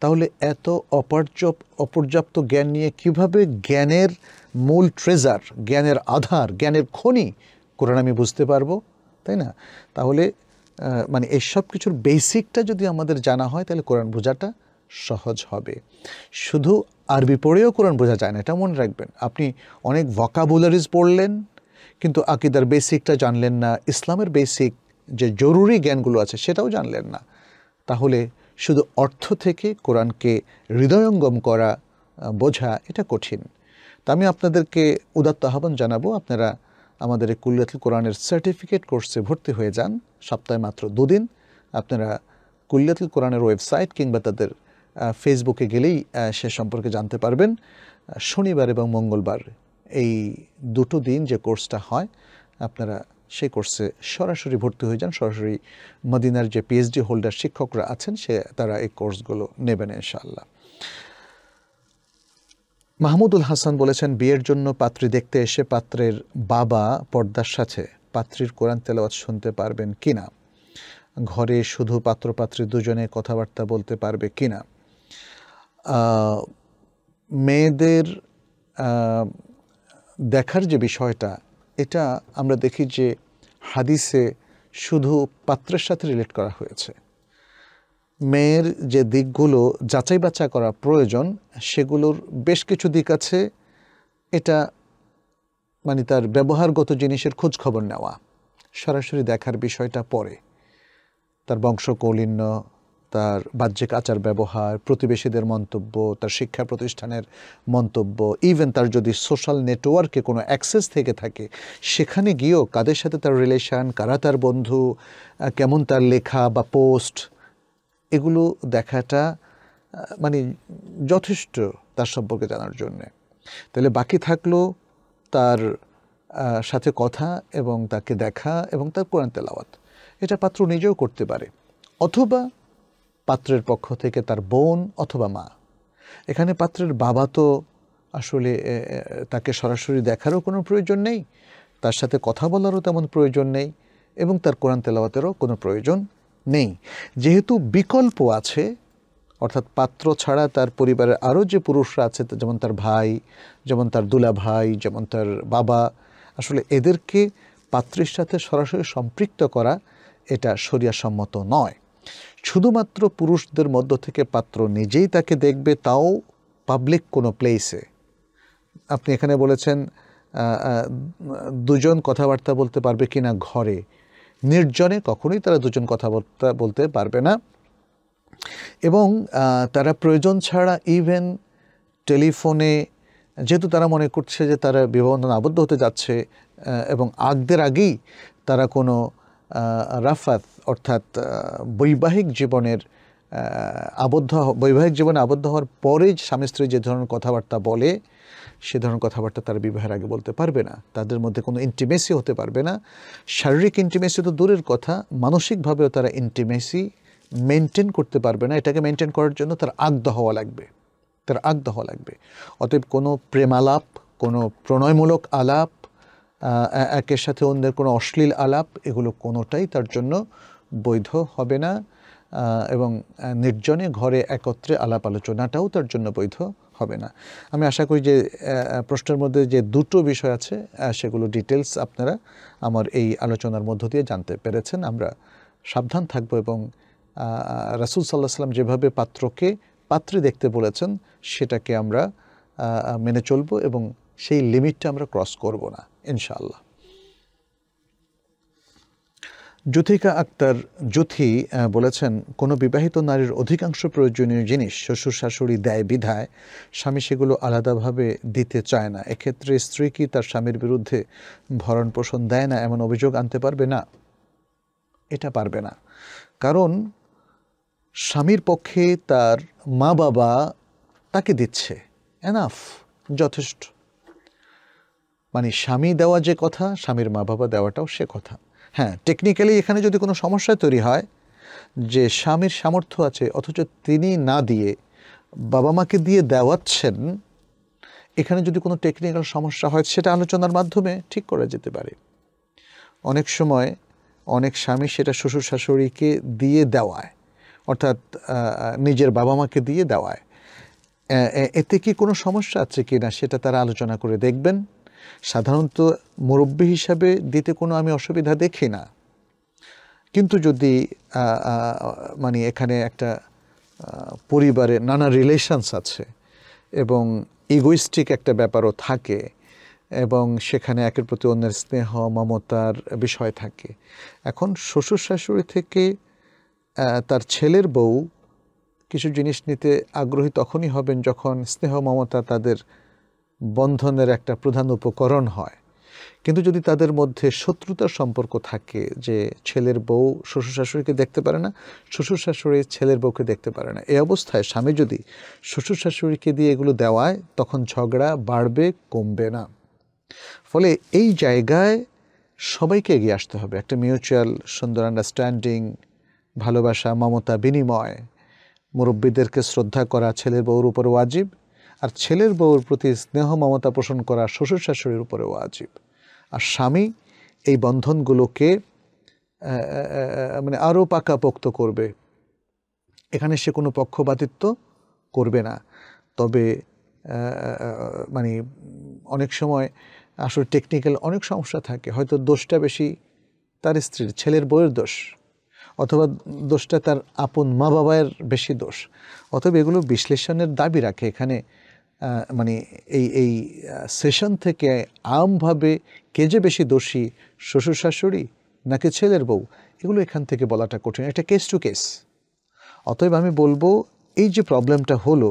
তাহলে এত অপর্যাপ অপর্যাপ্ত জ্ঞান নিয়ে কিভাবে জ্ঞানের মূল ট্রেজার জ্ঞানের আধার জ্ঞানের খনি কোরআন আমি বুঝতে পারবো তাই না তাহলে মানে এসব কিছুর বেসিকটা যদি আমাদের জানা হয় তাহলে কোরআন বোঝাটা সহজ হবে শুধু আরবি পড়েও কোরআন বোঝা যায় না এটা মনে রাখবেন আপনি অনেক ভকাবুলারিজ পড়লেন কিন্তু আকিদার বেসিকটা জানলেন না ইসলামের বেসিক যে জরুরি জ্ঞানগুলো আছে সেটাও জানলেন না তাহলে শুধু অর্থ থেকে কোরআনকে হৃদয়ঙ্গম করা বোঝা এটা কঠিন তা আমি আপনাদেরকে উদাত্ত আহ্বান জানাবো আপনারা আমাদের এই কুল্লিয়াতুল কোরআনের সার্টিফিকেট কোর্সে ভর্তি হয়ে যান সপ্তাহে মাত্র দুদিন আপনারা কুল্লিয়াতুল কোরআনের ওয়েবসাইট কিংবা তাদের ফেসবুকে গেলেই সে সম্পর্কে জানতে পারবেন শনিবার এবং মঙ্গলবার এই দুটো দিন যে কোর্সটা হয় আপনারা সেই কোর্সে সরাসরি ভর্তি হয়ে যান সরাসরি মদিনার যে পিএইচডি হোল্ডার শিক্ষকরা আছেন সে তারা এই কোর্সগুলো নেবেন ইনশাআল্লাহ মাহমুদুল হাসান বলেছেন বিয়ের জন্য পাত্রী দেখতে এসে পাত্রের বাবা পর্দার সাথে পাত্রীর কোরআন তেলাওয়াত শুনতে পারবেন কিনা ঘরে শুধু পাত্রপাত্রী দুজনে কথাবার্তা বলতে পারবে কিনা মেয়েদের দেখার যে বিষয়টা এটা আমরা দেখি যে হাদিসে শুধু পাত্রের সাথে রিলেট করা হয়েছে মেয়ের যে দিকগুলো যাচাই বাচ্চা করা প্রয়োজন সেগুলোর বেশ কিছু দিক আছে এটা মানে তার ব্যবহারগত জিনিসের খোঁজ খবর নেওয়া সরাসরি দেখার বিষয়টা পরে তার বংশকৌলিন্য তার বাহ্যিক আচার ব্যবহার প্রতিবেশীদের মন্তব্য তার শিক্ষা প্রতিষ্ঠানের মন্তব্য ইভেন তার যদি সোশ্যাল নেটওয়ার্কে কোনো অ্যাক্সেস থেকে থাকে সেখানে গিয়েও কাদের সাথে তার রিলেশান কারা তার বন্ধু কেমন তার লেখা বা পোস্ট এগুলো দেখাটা মানে যথেষ্ট তার সম্পর্কে জানার জন্যে তাহলে বাকি থাকলো তার সাথে কথা এবং তাকে দেখা এবং তার কোরআন তেলাওয়াত এটা পাত্র নিজেও করতে পারে অথবা পাত্রের পক্ষ থেকে তার বোন অথবা মা এখানে পাত্রের বাবা তো আসলে তাকে সরাসরি দেখারও কোনো প্রয়োজন নেই তার সাথে কথা বলারও তেমন প্রয়োজন নেই এবং তার কোরআন তেলাওয়াতেরও কোনো প্রয়োজন নেই যেহেতু বিকল্প আছে অর্থাৎ পাত্র ছাড়া তার পরিবারের আরও যে পুরুষরা আছে যেমন তার ভাই যেমন তার দুলা ভাই যেমন তার বাবা আসলে এদেরকে পাত্রের সাথে সরাসরি সম্পৃক্ত করা এটা সম্মত নয় শুধুমাত্র পুরুষদের মধ্য থেকে পাত্র নিজেই তাকে দেখবে তাও পাবলিক কোনো প্লেসে আপনি এখানে বলেছেন দুজন কথাবার্তা বলতে পারবে কি না ঘরে নির্জনে কখনোই তারা দুজন কথাবার্তা বলতে পারবে না এবং তারা প্রয়োজন ছাড়া ইভেন টেলিফোনে যেহেতু তারা মনে করছে যে তারা বিবাহবন্ধন আবদ্ধ হতে যাচ্ছে এবং আগদের আগেই তারা কোনো রাফাত অর্থাৎ বৈবাহিক জীবনের আবদ্ধ বৈবাহিক জীবনে আবদ্ধ হওয়ার পরে স্বামী স্ত্রী যে ধরনের কথাবার্তা বলে সে ধরনের কথাবার্তা তারা বিবাহের আগে বলতে পারবে না তাদের মধ্যে কোনো ইন্টিমেসি হতে পারবে না শারীরিক ইন্টিমেসি তো দূরের কথা মানসিকভাবেও তারা ইন্টিমেসি মেনটেন করতে পারবে না এটাকে মেনটেন করার জন্য তার আগ্ধ হওয়া লাগবে তার আগ্ধ হওয়া লাগবে অতএব কোনো প্রেমালাপ কোনো প্রণয়মূলক আলাপ একের সাথে অন্যের কোনো অশ্লীল আলাপ এগুলো কোনোটাই তার জন্য বৈধ হবে না এবং নির্জনে ঘরে একত্রে আলাপ আলোচনাটাও তার জন্য বৈধ হবে না আমি আশা করি যে প্রশ্নের মধ্যে যে দুটো বিষয় আছে সেগুলো ডিটেলস আপনারা আমার এই আলোচনার মধ্য দিয়ে জানতে পেরেছেন আমরা সাবধান থাকব এবং রাসুল সাল্লাহ সাল্লাম যেভাবে পাত্রকে পাত্রে দেখতে বলেছেন সেটাকে আমরা মেনে চলব এবং সেই লিমিটটা আমরা ক্রস করব না ইনশাআল্লাহ জ্যোথিকা আক্তার জ্যোথি বলেছেন কোনো বিবাহিত নারীর অধিকাংশ প্রয়োজনীয় জিনিস শ্বশুর শাশুড়ি দেয় বিধায় স্বামী সেগুলো আলাদাভাবে দিতে চায় না এক্ষেত্রে স্ত্রী কি তার স্বামীর বিরুদ্ধে ভরণ পোষণ দেয় না এমন অভিযোগ আনতে পারবে না এটা পারবে না কারণ স্বামীর পক্ষে তার মা বাবা তাকে দিচ্ছে এনাফ যথেষ্ট মানে স্বামী দেওয়া যে কথা স্বামীর মা বাবা দেওয়াটাও সে কথা হ্যাঁ টেকনিক্যালি এখানে যদি কোনো সমস্যা তৈরি হয় যে স্বামীর সামর্থ্য আছে অথচ তিনি না দিয়ে বাবা মাকে দিয়ে দেওয়াচ্ছেন এখানে যদি কোনো টেকনিক্যাল সমস্যা হয় সেটা আলোচনার মাধ্যমে ঠিক করা যেতে পারে অনেক সময় অনেক স্বামী সেটা শ্বশুর শাশুড়িকে দিয়ে দেওয়ায় অর্থাৎ নিজের বাবা মাকে দিয়ে দেওয়ায় এতে কি কোনো সমস্যা আছে কি না সেটা তারা আলোচনা করে দেখবেন সাধারণত মুরব্বী হিসাবে দিতে কোনো আমি অসুবিধা দেখি না কিন্তু যদি মানে এখানে একটা পরিবারে নানা রিলেশনস আছে এবং ইগোইস্টিক একটা ব্যাপারও থাকে এবং সেখানে একের প্রতি অন্যের স্নেহ মমতার বিষয় থাকে এখন শ্বশুর শাশুড়ি থেকে তার ছেলের বউ কিছু জিনিস নিতে আগ্রহী তখনই হবেন যখন স্নেহ মমতা তাদের বন্ধনের একটা প্রধান উপকরণ হয় কিন্তু যদি তাদের মধ্যে শত্রুতার সম্পর্ক থাকে যে ছেলের বউ শ্বশুর শাশুড়িকে দেখতে পারে না শ্বশুর শাশুড়ি ছেলের বউকে দেখতে পারে না এই অবস্থায় স্বামী যদি শ্বশুর শাশুড়িকে দিয়ে এগুলো দেওয়ায় তখন ঝগড়া বাড়বে কমবে না ফলে এই জায়গায় সবাইকে এগিয়ে আসতে হবে একটা মিউচুয়াল সুন্দর আন্ডারস্ট্যান্ডিং ভালোবাসা মমতা বিনিময় মুরব্বীদেরকে শ্রদ্ধা করা ছেলের বউর উপর ওয়াজিব আর ছেলের বউর প্রতি স্নেহ মমতা পোষণ করা শ্বশুর শাশুড়ির উপরে ওয়াজিব আর স্বামী এই বন্ধনগুলোকে মানে আরও পাকাপোক্ত করবে এখানে সে কোনো পক্ষপাতিত্ব করবে না তবে মানে অনেক সময় আসলে টেকনিক্যাল অনেক সমস্যা থাকে হয়তো দোষটা বেশি তার স্ত্রীর ছেলের বউয়ের দোষ অথবা দোষটা তার আপন মা বাবার বেশি দোষ অথবা এগুলো বিশ্লেষণের দাবি রাখে এখানে মানে এই এই সেশন থেকে আমভাবে কে যে বেশি দোষী শ্বশুর শাশুড়ি নাকি ছেলের বউ এগুলো এখান থেকে বলাটা কঠিন এটা কেস টু কেস অতএব আমি বলবো এই যে প্রবলেমটা হলো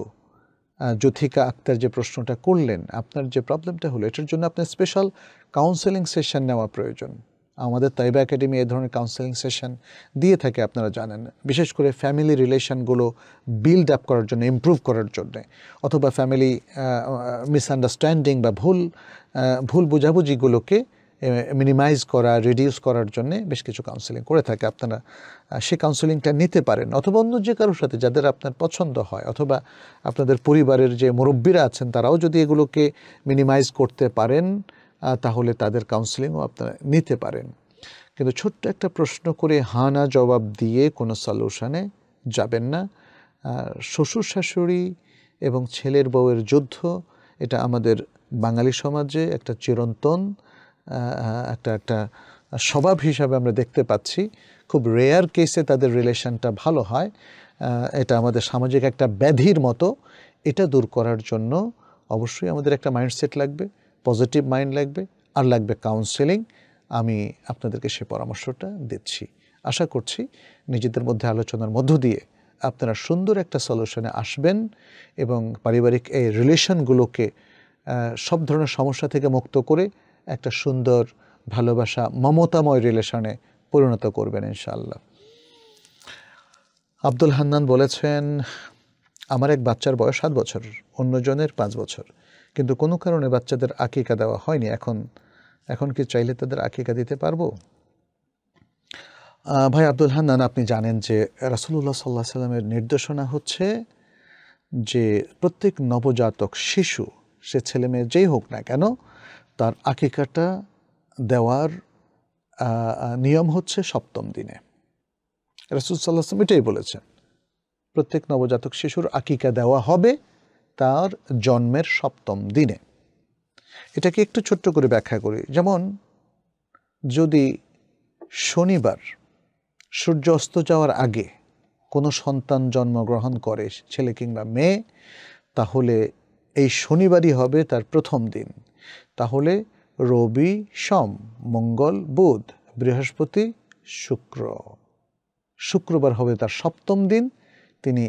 জ্যোথিকা আক্তার যে প্রশ্নটা করলেন আপনার যে প্রবলেমটা হলো এটার জন্য আপনার স্পেশাল কাউন্সেলিং সেশন নেওয়া প্রয়োজন আমাদের তাইবা একাডেমি এ ধরনের কাউন্সেলিং সেশন দিয়ে থাকে আপনারা জানেন বিশেষ করে ফ্যামিলি রিলেশনগুলো বিল্ড আপ করার জন্য ইম্প্রুভ করার জন্যে অথবা ফ্যামিলি মিসআন্ডারস্ট্যান্ডিং বা ভুল ভুল বোঝাবুঝিগুলোকে মিনিমাইজ করা রিডিউস করার জন্য বেশ কিছু কাউন্সেলিং করে থাকে আপনারা সে কাউন্সেলিংটা নিতে পারেন অথবা অন্য যে কারোর সাথে যাদের আপনার পছন্দ হয় অথবা আপনাদের পরিবারের যে মুরব্বীরা আছেন তারাও যদি এগুলোকে মিনিমাইজ করতে পারেন তাহলে তাদের কাউন্সেলিংও আপনারা নিতে পারেন কিন্তু ছোট্ট একটা প্রশ্ন করে হানা জবাব দিয়ে কোনো সলিউশানে যাবেন না শ্বশুর শাশুড়ি এবং ছেলের বউয়ের যুদ্ধ এটা আমাদের বাঙালি সমাজে একটা চিরন্তন একটা একটা স্বভাব হিসাবে আমরা দেখতে পাচ্ছি খুব রেয়ার কেসে তাদের রিলেশনটা ভালো হয় এটা আমাদের সামাজিক একটা ব্যাধির মতো এটা দূর করার জন্য অবশ্যই আমাদের একটা মাইন্ডসেট লাগবে পজিটিভ মাইন্ড লাগবে আর লাগবে কাউন্সেলিং আমি আপনাদেরকে সে পরামর্শটা দিচ্ছি আশা করছি নিজেদের মধ্যে আলোচনার মধ্য দিয়ে আপনারা সুন্দর একটা সলিউশনে আসবেন এবং পারিবারিক এই রিলেশনগুলোকে সব ধরনের সমস্যা থেকে মুক্ত করে একটা সুন্দর ভালোবাসা মমতাময় রিলেশনে পরিণত করবেন ইনশাল্লাহ আব্দুল হান্নান বলেছেন আমার এক বাচ্চার বয়স সাত বছর অন্যজনের পাঁচ বছর কিন্তু কোনো কারণে বাচ্চাদের আকিকা দেওয়া হয়নি এখন এখন কি চাইলে তাদের আকিকা দিতে পারবো ভাই আব্দুল হান্নান আপনি জানেন যে রাসুল্লাহ সাল্লাহ সাল্লামের নির্দেশনা হচ্ছে যে প্রত্যেক নবজাতক শিশু সে ছেলে মেয়ে যেই হোক না কেন তার আকিকাটা দেওয়ার নিয়ম হচ্ছে সপ্তম দিনে রাসুল সাল্লাহ আসলাম এটাই বলেছেন প্রত্যেক নবজাতক শিশুর আকিকা দেওয়া হবে তার জন্মের সপ্তম দিনে এটাকে একটু ছোট্ট করে ব্যাখ্যা করি যেমন যদি শনিবার সূর্য অস্ত যাওয়ার আগে কোনো সন্তান জন্মগ্রহণ করে ছেলে কিংবা মেয়ে তাহলে এই শনিবারই হবে তার প্রথম দিন তাহলে রবি সম মঙ্গল বুধ বৃহস্পতি শুক্র শুক্রবার হবে তার সপ্তম দিন তিনি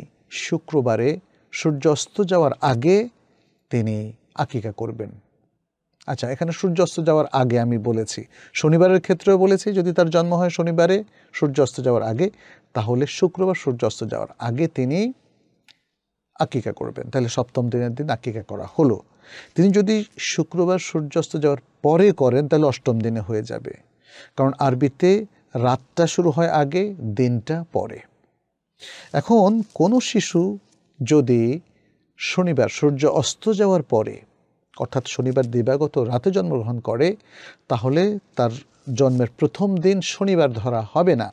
শুক্রবারে সূর্য অস্ত যাওয়ার আগে তিনি আকিকা করবেন আচ্ছা এখানে সূর্য অস্ত যাওয়ার আগে আমি বলেছি শনিবারের ক্ষেত্রেও বলেছি যদি তার জন্ম হয় শনিবারে সূর্য অস্ত যাওয়ার আগে তাহলে শুক্রবার সূর্য অস্ত যাওয়ার আগে তিনি আকিকা করবেন তাহলে সপ্তম দিনের দিন আকিকা করা হলো তিনি যদি শুক্রবার সূর্যাস্ত যাওয়ার পরে করেন তাহলে অষ্টম দিনে হয়ে যাবে কারণ আরবিতে রাতটা শুরু হয় আগে দিনটা পরে এখন কোনো শিশু যদি শনিবার সূর্য অস্ত যাওয়ার পরে অর্থাৎ শনিবার দিবাগত রাতে জন্মগ্রহণ করে তাহলে তার জন্মের প্রথম দিন শনিবার ধরা হবে না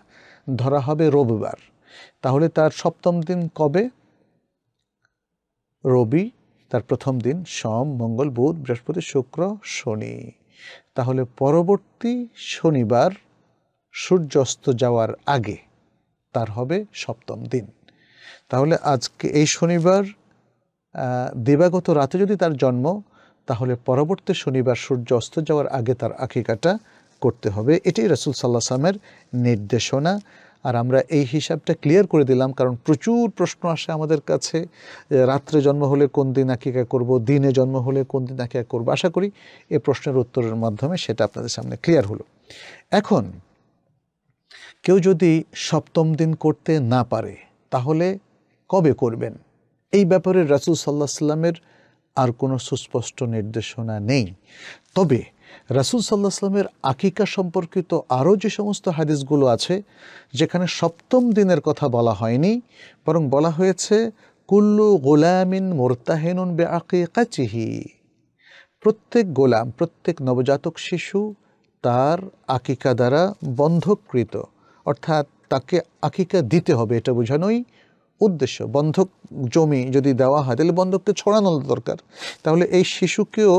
ধরা হবে রবিবার তাহলে তার সপ্তম দিন কবে রবি তার প্রথম দিন সোম মঙ্গল বুধ বৃহস্পতি শুক্র শনি তাহলে পরবর্তী শনিবার সূর্যাস্ত যাওয়ার আগে তার হবে সপ্তম দিন তাহলে আজকে এই শনিবার দিবাগত রাতে যদি তার জন্ম তাহলে পরবর্তী শনিবার সূর্য অস্ত যাওয়ার আগে তার আকিকাটা করতে হবে এটাই রাসুল সাল্লাহ সালামের নির্দেশনা আর আমরা এই হিসাবটা ক্লিয়ার করে দিলাম কারণ প্রচুর প্রশ্ন আসে আমাদের কাছে রাত্রে জন্ম হলে কোন দিন আকিকা করব দিনে জন্ম হলে কোন দিন আকিকা করব আশা করি এ প্রশ্নের উত্তরের মাধ্যমে সেটা আপনাদের সামনে ক্লিয়ার হলো এখন কেউ যদি সপ্তম দিন করতে না পারে তাহলে কবে করবেন এই ব্যাপারে রাসুল সাল্লাহ সাল্লামের আর কোনো সুস্পষ্ট নির্দেশনা নেই তবে রাসুল সাল্লাহ সাল্লামের আকিকা সম্পর্কিত আরও যে সমস্ত হাদিসগুলো আছে যেখানে সপ্তম দিনের কথা বলা হয়নি বরং বলা হয়েছে কুল্লু গোলামিন মোরতাহেনুন বে আকিকা চিহি প্রত্যেক গোলাম প্রত্যেক নবজাতক শিশু তার আকিকা দ্বারা বন্ধকৃত অর্থাৎ তাকে আকিকা দিতে হবে এটা বোঝানোই উদ্দেশ্য বন্ধক জমি যদি দেওয়া হয় তাহলে বন্ধককে ছড়ানো দরকার তাহলে এই শিশুকেও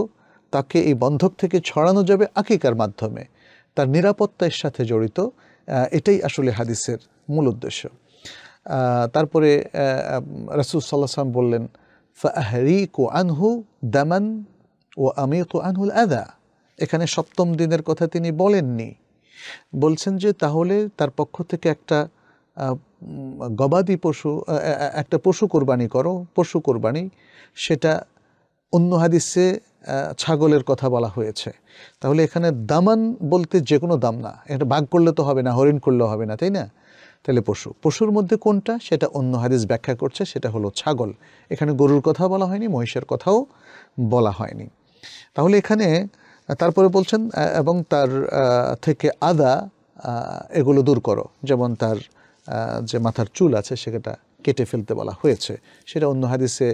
তাকে এই বন্ধক থেকে ছড়ানো যাবে আকিকার মাধ্যমে তার নিরাপত্তার সাথে জড়িত এটাই আসলে হাদিসের মূল উদ্দেশ্য তারপরে রাসুল সাল্লাহ সাল্লাম বললেন ফাহরি কো আনহু দামান ও আমি কো আনহুল আদা এখানে সপ্তম দিনের কথা তিনি বলেননি বলছেন যে তাহলে তার পক্ষ থেকে একটা গবাদি পশু একটা পশু কোরবানি করো পশু কোরবানি সেটা অন্য হাদিসে ছাগলের কথা বলা হয়েছে তাহলে এখানে দামান বলতে যে কোনো দাম না এটা বাঘ করলে তো হবে না হরিণ করলে হবে না তাই না তাহলে পশু পশুর মধ্যে কোনটা সেটা অন্য হাদিস ব্যাখ্যা করছে সেটা হলো ছাগল এখানে গরুর কথা বলা হয়নি মহিষের কথাও বলা হয়নি তাহলে এখানে তারপরে বলছেন এবং তার থেকে আদা এগুলো দূর করো যেমন তার যে মাথার চুল আছে সেটা কেটে ফেলতে বলা হয়েছে সেটা অন্য হাদিসে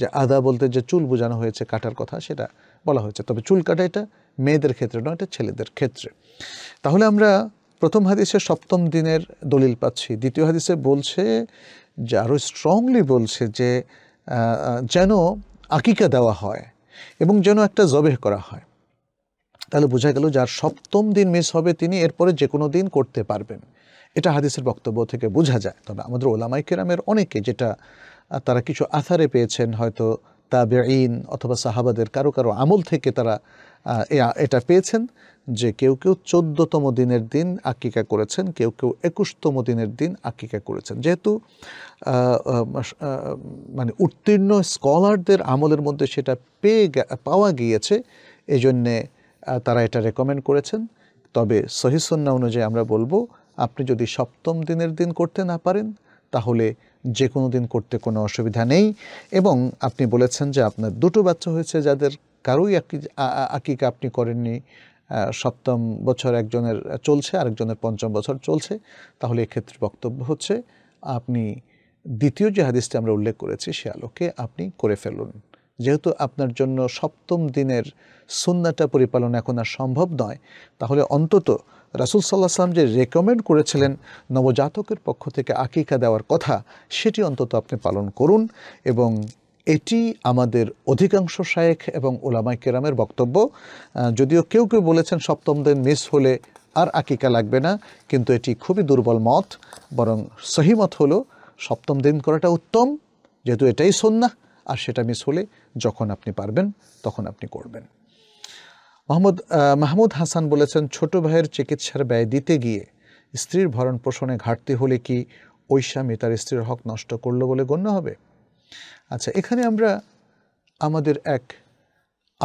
যে আদা বলতে যে চুল বোঝানো হয়েছে কাটার কথা সেটা বলা হয়েছে তবে চুল কাটা এটা মেয়েদের ক্ষেত্রে নয় এটা ছেলেদের ক্ষেত্রে তাহলে আমরা প্রথম হাদিসে সপ্তম দিনের দলিল পাচ্ছি দ্বিতীয় হাদিসে বলছে যে আরও স্ট্রংলি বলছে যে যেন আকিকা দেওয়া হয় এবং যেন একটা জবেহ করা হয় তাহলে বোঝা গেল যার সপ্তম দিন মিস হবে তিনি এরপরে যে কোনো দিন করতে পারবেন এটা হাদিসের বক্তব্য থেকে বোঝা যায় তবে আমাদের ওলামাই কেরামের অনেকে যেটা তারা কিছু আথারে পেয়েছেন হয়তো তা বেঈন অথবা সাহাবাদের কারো কারো আমল থেকে তারা এটা পেয়েছেন যে কেউ কেউ চোদ্দতম দিনের দিন আকিকা করেছেন কেউ কেউ একুশতম দিনের দিন আকিকা করেছেন যেহেতু মানে উত্তীর্ণ স্কলারদের আমলের মধ্যে সেটা পেয়ে পাওয়া গিয়েছে এই জন্যে তারা এটা রেকমেন্ড করেছেন তবে সহিসন্না অনুযায়ী আমরা বলবো আপনি যদি সপ্তম দিনের দিন করতে না পারেন তাহলে যে কোনো দিন করতে কোনো অসুবিধা নেই এবং আপনি বলেছেন যে আপনার দুটো বাচ্চা হয়েছে যাদের কারোই আকিকা আপনি করেননি সপ্তম বছর একজনের চলছে আরেকজনের পঞ্চম বছর চলছে তাহলে এক্ষেত্রে বক্তব্য হচ্ছে আপনি দ্বিতীয় যে হাদিসটি আমরা উল্লেখ করেছি সে আলোকে আপনি করে ফেলুন যেহেতু আপনার জন্য সপ্তম দিনের সুন্নাটা পরিপালন এখন আর সম্ভব নয় তাহলে অন্তত রাসুল সাল্লাহ সাল্লাম যে রেকমেন্ড করেছিলেন নবজাতকের পক্ষ থেকে আকিকা দেওয়ার কথা সেটি অন্তত আপনি পালন করুন এবং এটি আমাদের অধিকাংশ শায়েখ এবং ওলামাই কেরামের বক্তব্য যদিও কেউ কেউ বলেছেন সপ্তম দিন মিস হলে আর আকিকা লাগবে না কিন্তু এটি খুবই দুর্বল মত বরং সহিমত হলো সপ্তম দিন করাটা উত্তম যেহেতু এটাই সন্না আর সেটা মিস হলে যখন আপনি পারবেন তখন আপনি করবেন মোহাম্মদ মাহমুদ হাসান বলেছেন ছোট ভাইয়ের চিকিৎসার ব্যয় দিতে গিয়ে স্ত্রীর ভরণ পোষণে ঘাটতি হলে কি ওই স্বামী তার স্ত্রীর হক নষ্ট করলো বলে গণ্য হবে আচ্ছা এখানে আমরা আমাদের এক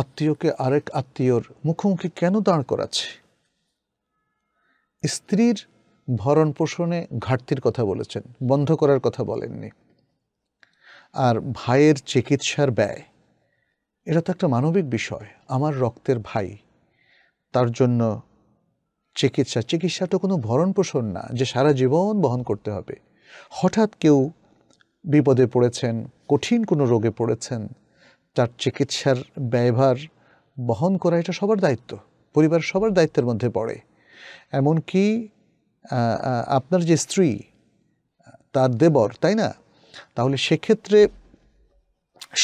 আত্মীয়কে আরেক আত্মীয়র মুখোমুখি কেন দাঁড় করাচ্ছি স্ত্রীর ভরণ পোষণে ঘাটতির কথা বলেছেন বন্ধ করার কথা বলেননি আর ভাইয়ের চিকিৎসার ব্যয় এটা তো একটা মানবিক বিষয় আমার রক্তের ভাই তার জন্য চিকিৎসা চিকিৎসা তো কোনো ভরণ পোষণ না যে সারা জীবন বহন করতে হবে হঠাৎ কেউ বিপদে পড়েছেন কঠিন কোনো রোগে পড়েছেন তার চিকিৎসার ব্যয়ভার বহন করা এটা সবার দায়িত্ব পরিবার সবার দায়িত্বের মধ্যে পড়ে এমনকি আপনার যে স্ত্রী তার দেবর তাই না তাহলে সেক্ষেত্রে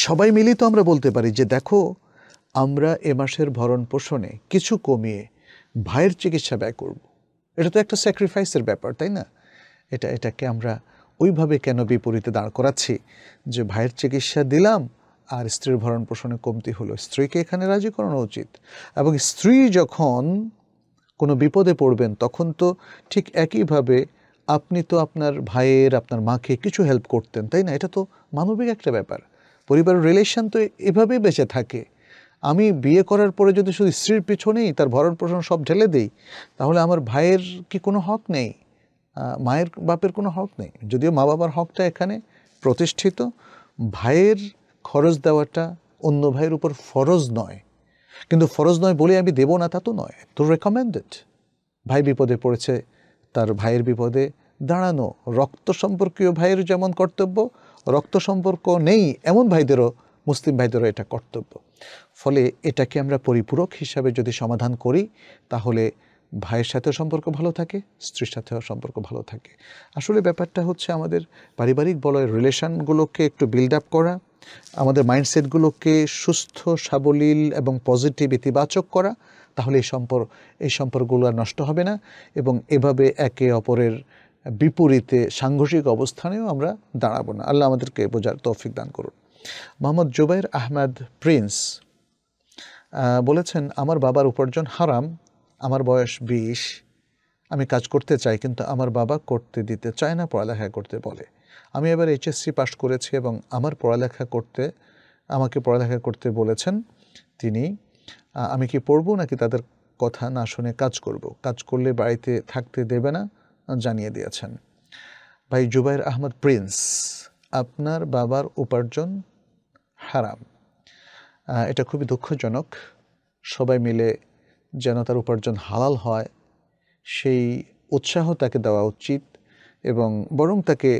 সবাই মিলেই তো আমরা বলতে পারি যে দেখো আমরা এ মাসের ভরণ পোষণে কিছু কমিয়ে ভাইয়ের চিকিৎসা ব্যয় করব। এটা তো একটা স্যাক্রিফাইসের ব্যাপার তাই না এটা এটাকে আমরা ওইভাবে কেন বিপরীতে দাঁড় করাচ্ছি যে ভাইয়ের চিকিৎসা দিলাম আর স্ত্রীর ভরণ পোষণে কমতি হলো স্ত্রীকে এখানে রাজি করানো উচিত এবং স্ত্রী যখন কোনো বিপদে পড়বেন তখন তো ঠিক একইভাবে আপনি তো আপনার ভাইয়ের আপনার মাকে কিছু হেল্প করতেন তাই না এটা তো মানবিক একটা ব্যাপার পরিবারের রিলেশন তো এভাবেই বেঁচে থাকে আমি বিয়ে করার পরে যদি শুধু স্ত্রীর পিছনেই তার ভরণ পোষণ সব ঢেলে দিই তাহলে আমার ভাইয়ের কি কোনো হক নেই মায়ের বাপের কোনো হক নেই যদিও মা বাবার হকটা এখানে প্রতিষ্ঠিত ভাইয়ের খরচ দেওয়াটা অন্য ভাইয়ের উপর ফরজ নয় কিন্তু ফরজ নয় বলে আমি দেব না তা তো নয় তো রেকমেন্ডেড ভাই বিপদে পড়েছে তার ভাইয়ের বিপদে দাঁড়ানো রক্ত সম্পর্কীয় ভাইয়ের যেমন কর্তব্য রক্ত সম্পর্ক নেই এমন ভাইদেরও মুসলিম ভাইদেরও এটা কর্তব্য ফলে এটাকে আমরা পরিপূরক হিসাবে যদি সমাধান করি তাহলে ভাইয়ের সাথেও সম্পর্ক ভালো থাকে স্ত্রীর সাথেও সম্পর্ক ভালো থাকে আসলে ব্যাপারটা হচ্ছে আমাদের পারিবারিক বলয়ের রিলেশনগুলোকে একটু বিল্ড আপ করা আমাদের মাইন্ডসেটগুলোকে সুস্থ সাবলীল এবং পজিটিভ ইতিবাচক করা তাহলে এই সম্পর্ক এই সম্পর্কগুলো আর নষ্ট হবে না এবং এভাবে একে অপরের বিপরীতে সাংঘর্ষিক অবস্থানেও আমরা দাঁড়াবো না আল্লাহ আমাদেরকে বোঝার তৌফিক দান করুন মোহাম্মদ জুবাইর আহমেদ প্রিন্স বলেছেন আমার বাবার উপার্জন হারাম আমার বয়স বিশ আমি কাজ করতে চাই কিন্তু আমার বাবা করতে দিতে চায় না পড়ালেখা করতে বলে আমি এবার এইচএসসি পাশ করেছি এবং আমার পড়ালেখা করতে আমাকে পড়ালেখা করতে বলেছেন তিনি আমি কি পড়ব নাকি তাদের কথা না শুনে কাজ করব কাজ করলে বাড়িতে থাকতে দেবে না জানিয়ে দিয়েছেন ভাই জুবাইর আহমদ প্রিন্স আপনার বাবার উপার্জন হারাম এটা খুবই দুঃখজনক সবাই মিলে যেন তার উপার্জন হালাল হয় সেই উৎসাহ তাকে দেওয়া উচিত এবং বরং তাকে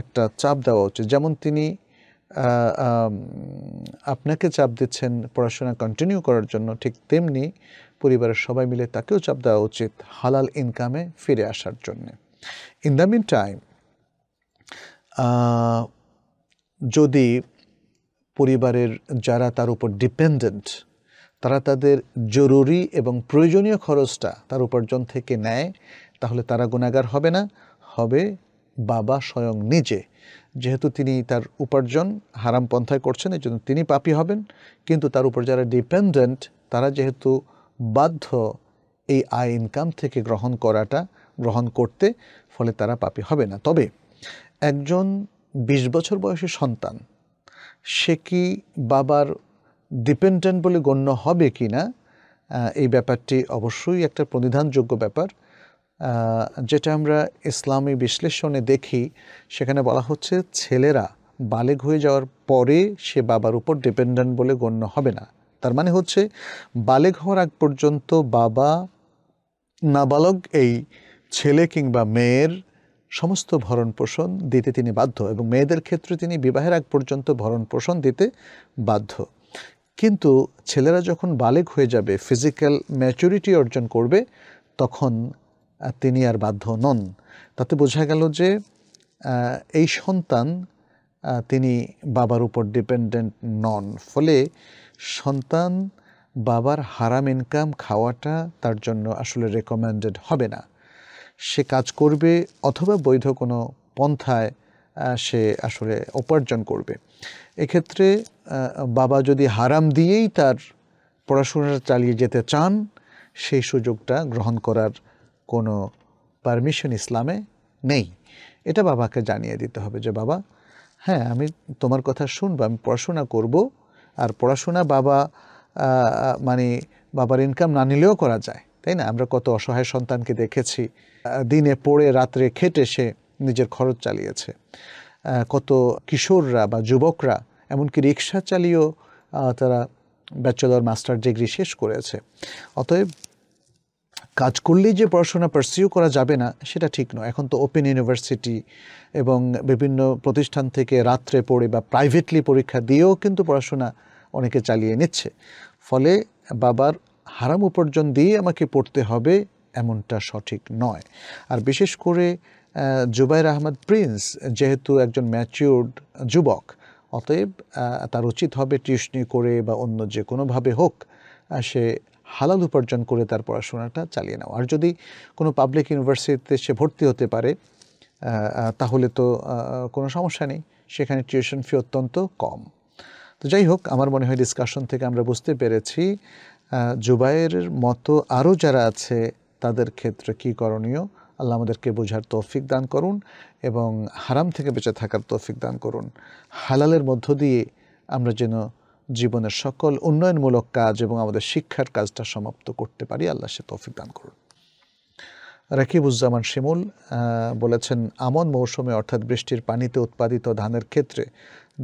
একটা চাপ দেওয়া উচিত যেমন তিনি আপনাকে চাপ দিচ্ছেন পড়াশোনা কন্টিনিউ করার জন্য ঠিক তেমনি পরিবারের সবাই মিলে তাকেও চাপ দেওয়া উচিত হালাল ইনকামে ফিরে আসার জন্যে ইন দ্য মিন টাইম যদি পরিবারের যারা তার উপর ডিপেন্ডেন্ট তারা তাদের জরুরি এবং প্রয়োজনীয় খরচটা তার উপার্জন থেকে নেয় তাহলে তারা গুণাগার হবে না হবে বাবা স্বয়ং নিজে যেহেতু তিনি তার উপার্জন হারাম পন্থায় করছেন এই জন্য তিনি পাপি হবেন কিন্তু তার উপর যারা ডিপেন্ডেন্ট তারা যেহেতু বাধ্য এই আয় ইনকাম থেকে গ্রহণ করাটা গ্রহণ করতে ফলে তারা পাপি হবে না তবে একজন ২০ বছর বয়সী সন্তান সে কি বাবার ডিপেন্ডেন্ট বলে গণ্য হবে কি না এই ব্যাপারটি অবশ্যই একটা প্রনিধানযোগ্য ব্যাপার যেটা আমরা ইসলামী বিশ্লেষণে দেখি সেখানে বলা হচ্ছে ছেলেরা বালেগ হয়ে যাওয়ার পরে সে বাবার উপর ডিপেন্ডেন্ট বলে গণ্য হবে না তার মানে হচ্ছে বালেগ হওয়ার আগ পর্যন্ত বাবা নাবালক এই ছেলে কিংবা মেয়ের সমস্ত ভরণ পোষণ দিতে তিনি বাধ্য এবং মেয়েদের ক্ষেত্রে তিনি বিবাহের আগ পর্যন্ত ভরণ পোষণ দিতে বাধ্য কিন্তু ছেলেরা যখন বালেগ হয়ে যাবে ফিজিক্যাল ম্যাচুরিটি অর্জন করবে তখন তিনি আর বাধ্য নন তাতে বোঝা গেল যে এই সন্তান তিনি বাবার উপর ডিপেন্ডেন্ট নন ফলে সন্তান বাবার হারাম ইনকাম খাওয়াটা তার জন্য আসলে রেকমেন্ডেড হবে না সে কাজ করবে অথবা বৈধ কোনো পন্থায় সে আসলে উপার্জন করবে এক্ষেত্রে বাবা যদি হারাম দিয়েই তার পড়াশোনা চালিয়ে যেতে চান সেই সুযোগটা গ্রহণ করার কোনো পারমিশন ইসলামে নেই এটা বাবাকে জানিয়ে দিতে হবে যে বাবা হ্যাঁ আমি তোমার কথা শুনবো আমি পড়াশোনা করব আর পড়াশোনা বাবা মানে বাবার ইনকাম না নিলেও করা যায় তাই না আমরা কত অসহায় সন্তানকে দেখেছি দিনে পড়ে রাত্রে খেটে সে নিজের খরচ চালিয়েছে কত কিশোররা বা যুবকরা এমনকি রিক্সা চালিয়েও তারা ব্যাচেলর মাস্টার ডিগ্রি শেষ করেছে অতএব কাজ করলেই যে পড়াশোনা পার্সিউ করা যাবে না সেটা ঠিক নয় এখন তো ওপেন ইউনিভার্সিটি এবং বিভিন্ন প্রতিষ্ঠান থেকে রাত্রে পড়ে বা প্রাইভেটলি পরীক্ষা দিয়েও কিন্তু পড়াশোনা অনেকে চালিয়ে নিচ্ছে ফলে বাবার হারাম উপার্জন দিয়ে আমাকে পড়তে হবে এমনটা সঠিক নয় আর বিশেষ করে জুবাইর আহমদ প্রিন্স যেহেতু একজন ম্যাচিউর্ড যুবক অতএব তার উচিত হবে টিউশনি করে বা অন্য যে কোনোভাবে হোক সে হালাল উপার্জন করে তার পড়াশোনাটা চালিয়ে নেওয়া আর যদি কোনো পাবলিক ইউনিভার্সিটিতে সে ভর্তি হতে পারে তাহলে তো কোনো সমস্যা নেই সেখানে টিউশন ফি অত্যন্ত কম তো যাই হোক আমার মনে হয় ডিসকাশন থেকে আমরা বুঝতে পেরেছি জুবাইয়ের মতো আরও যারা আছে তাদের ক্ষেত্রে কি করণীয় আল্লাহ আমাদেরকে বোঝার তৌফিক দান করুন এবং হারাম থেকে বেঁচে থাকার তৌফিক দান করুন হালালের মধ্য দিয়ে আমরা যেন জীবনের সকল উন্নয়নমূলক কাজ এবং আমাদের শিক্ষার কাজটা সমাপ্ত করতে পারি আল্লাহ সে তৌফিক দান করুন রাকিবুজ্জামান শিমুল বলেছেন আমন মৌসুমে অর্থাৎ বৃষ্টির পানিতে উৎপাদিত ধানের ক্ষেত্রে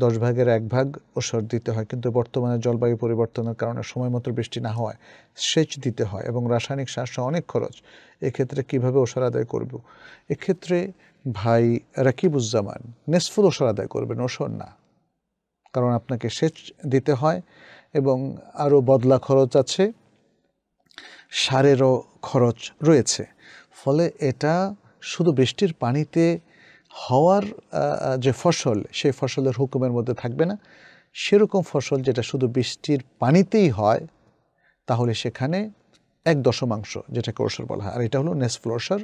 দশ ভাগের এক ভাগ ওষর দিতে হয় কিন্তু বর্তমানে জলবায়ু পরিবর্তনের কারণে সময় মতো বৃষ্টি না হওয়ায় সেচ দিতে হয় এবং রাসায়নিক সারসহ অনেক খরচ এক্ষেত্রে কীভাবে ওষর আদায় করব এক্ষেত্রে ভাই রাকিবুজ্জামান নেসফুল ওষর আদায় করবেন ওষর না কারণ আপনাকে সেচ দিতে হয় এবং আরও বদলা খরচ আছে সারেরও খরচ রয়েছে ফলে এটা শুধু বৃষ্টির পানিতে হওয়ার যে ফসল সেই ফসলের হুকুমের মধ্যে থাকবে না সেরকম ফসল যেটা শুধু বৃষ্টির পানিতেই হয় তাহলে সেখানে এক দশমাংশ যেটাকে ওসর বলা হয় আর এটা হলো নেসফুল অসর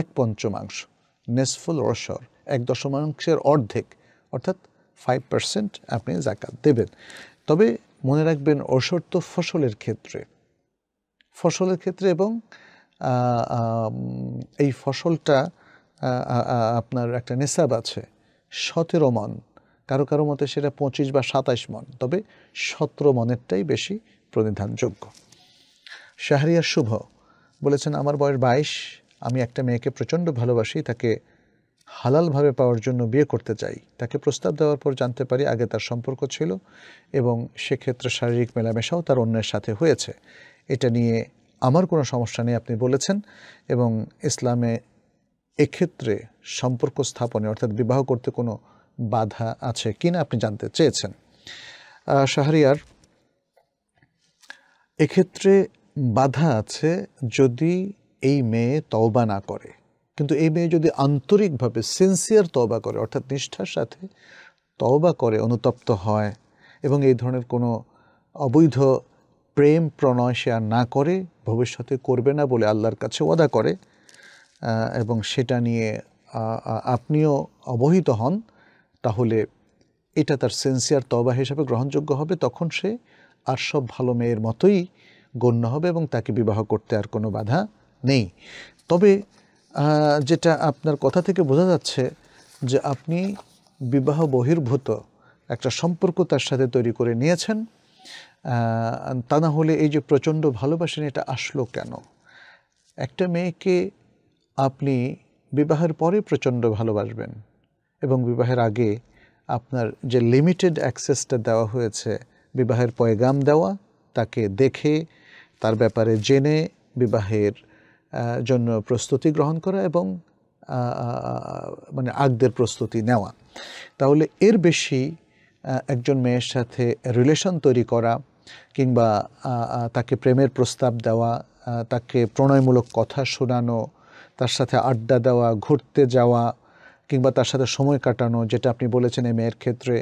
এক পঞ্চমাংশ নেসফুল ওসর এক দশমাংশের অর্ধেক অর্থাৎ ফাইভ পার্সেন্ট আপনি জাকাত দেবেন তবে মনে রাখবেন অশর্ত ফসলের ক্ষেত্রে ফসলের ক্ষেত্রে এবং এই ফসলটা আপনার একটা নেশাব আছে সতেরো মন কারো কারো মতে সেটা পঁচিশ বা সাতাইশ মন তবে সতেরো মনেরটাই বেশি প্রতিধানযোগ্য শাহরিয়ার শুভ বলেছেন আমার বয়স বাইশ আমি একটা মেয়েকে প্রচণ্ড ভালোবাসি তাকে হালালভাবে পাওয়ার জন্য বিয়ে করতে চাই তাকে প্রস্তাব দেওয়ার পর জানতে পারি আগে তার সম্পর্ক ছিল এবং সেক্ষেত্রে শারীরিক মেলামেশাও তার অন্যের সাথে হয়েছে এটা নিয়ে আমার কোনো সমস্যা নেই আপনি বলেছেন এবং ইসলামে এক্ষেত্রে সম্পর্ক স্থাপনে অর্থাৎ বিবাহ করতে কোনো বাধা আছে না আপনি জানতে চেয়েছেন শাহরিয়ার এক্ষেত্রে বাধা আছে যদি এই মেয়ে তওবা না করে কিন্তু এই মেয়ে যদি আন্তরিকভাবে সিনসিয়ার তবা করে অর্থাৎ নিষ্ঠার সাথে তওবা করে অনুতপ্ত হয় এবং এই ধরনের কোনো অবৈধ প্রেম প্রণয় সে আর না করে ভবিষ্যতে করবে না বলে আল্লাহর কাছে ওয়াদা করে এবং সেটা নিয়ে আপনিও অবহিত হন তাহলে এটা তার সেন্সিয়ার তবা হিসাবে গ্রহণযোগ্য হবে তখন সে আর সব ভালো মেয়ের মতোই গণ্য হবে এবং তাকে বিবাহ করতে আর কোনো বাধা নেই তবে যেটা আপনার কথা থেকে বোঝা যাচ্ছে যে আপনি বিবাহ বহির্ভূত একটা সম্পর্ক তার সাথে তৈরি করে নিয়েছেন তা না হলে এই যে প্রচণ্ড ভালোবাসেন এটা আসলো কেন একটা মেয়েকে আপনি বিবাহের পরে প্রচণ্ড ভালোবাসবেন এবং বিবাহের আগে আপনার যে লিমিটেড অ্যাক্সেসটা দেওয়া হয়েছে বিবাহের পয়গাম দেওয়া তাকে দেখে তার ব্যাপারে জেনে বিবাহের জন্য প্রস্তুতি গ্রহণ করা এবং মানে আগদের প্রস্তুতি নেওয়া তাহলে এর বেশি একজন মেয়ের সাথে রিলেশন তৈরি করা কিংবা তাকে প্রেমের প্রস্তাব দেওয়া তাকে প্রণয়মূলক কথা শোনানো তার সাথে আড্ডা দেওয়া ঘুরতে যাওয়া কিংবা তার সাথে সময় কাটানো যেটা আপনি বলেছেন এই মেয়ের ক্ষেত্রে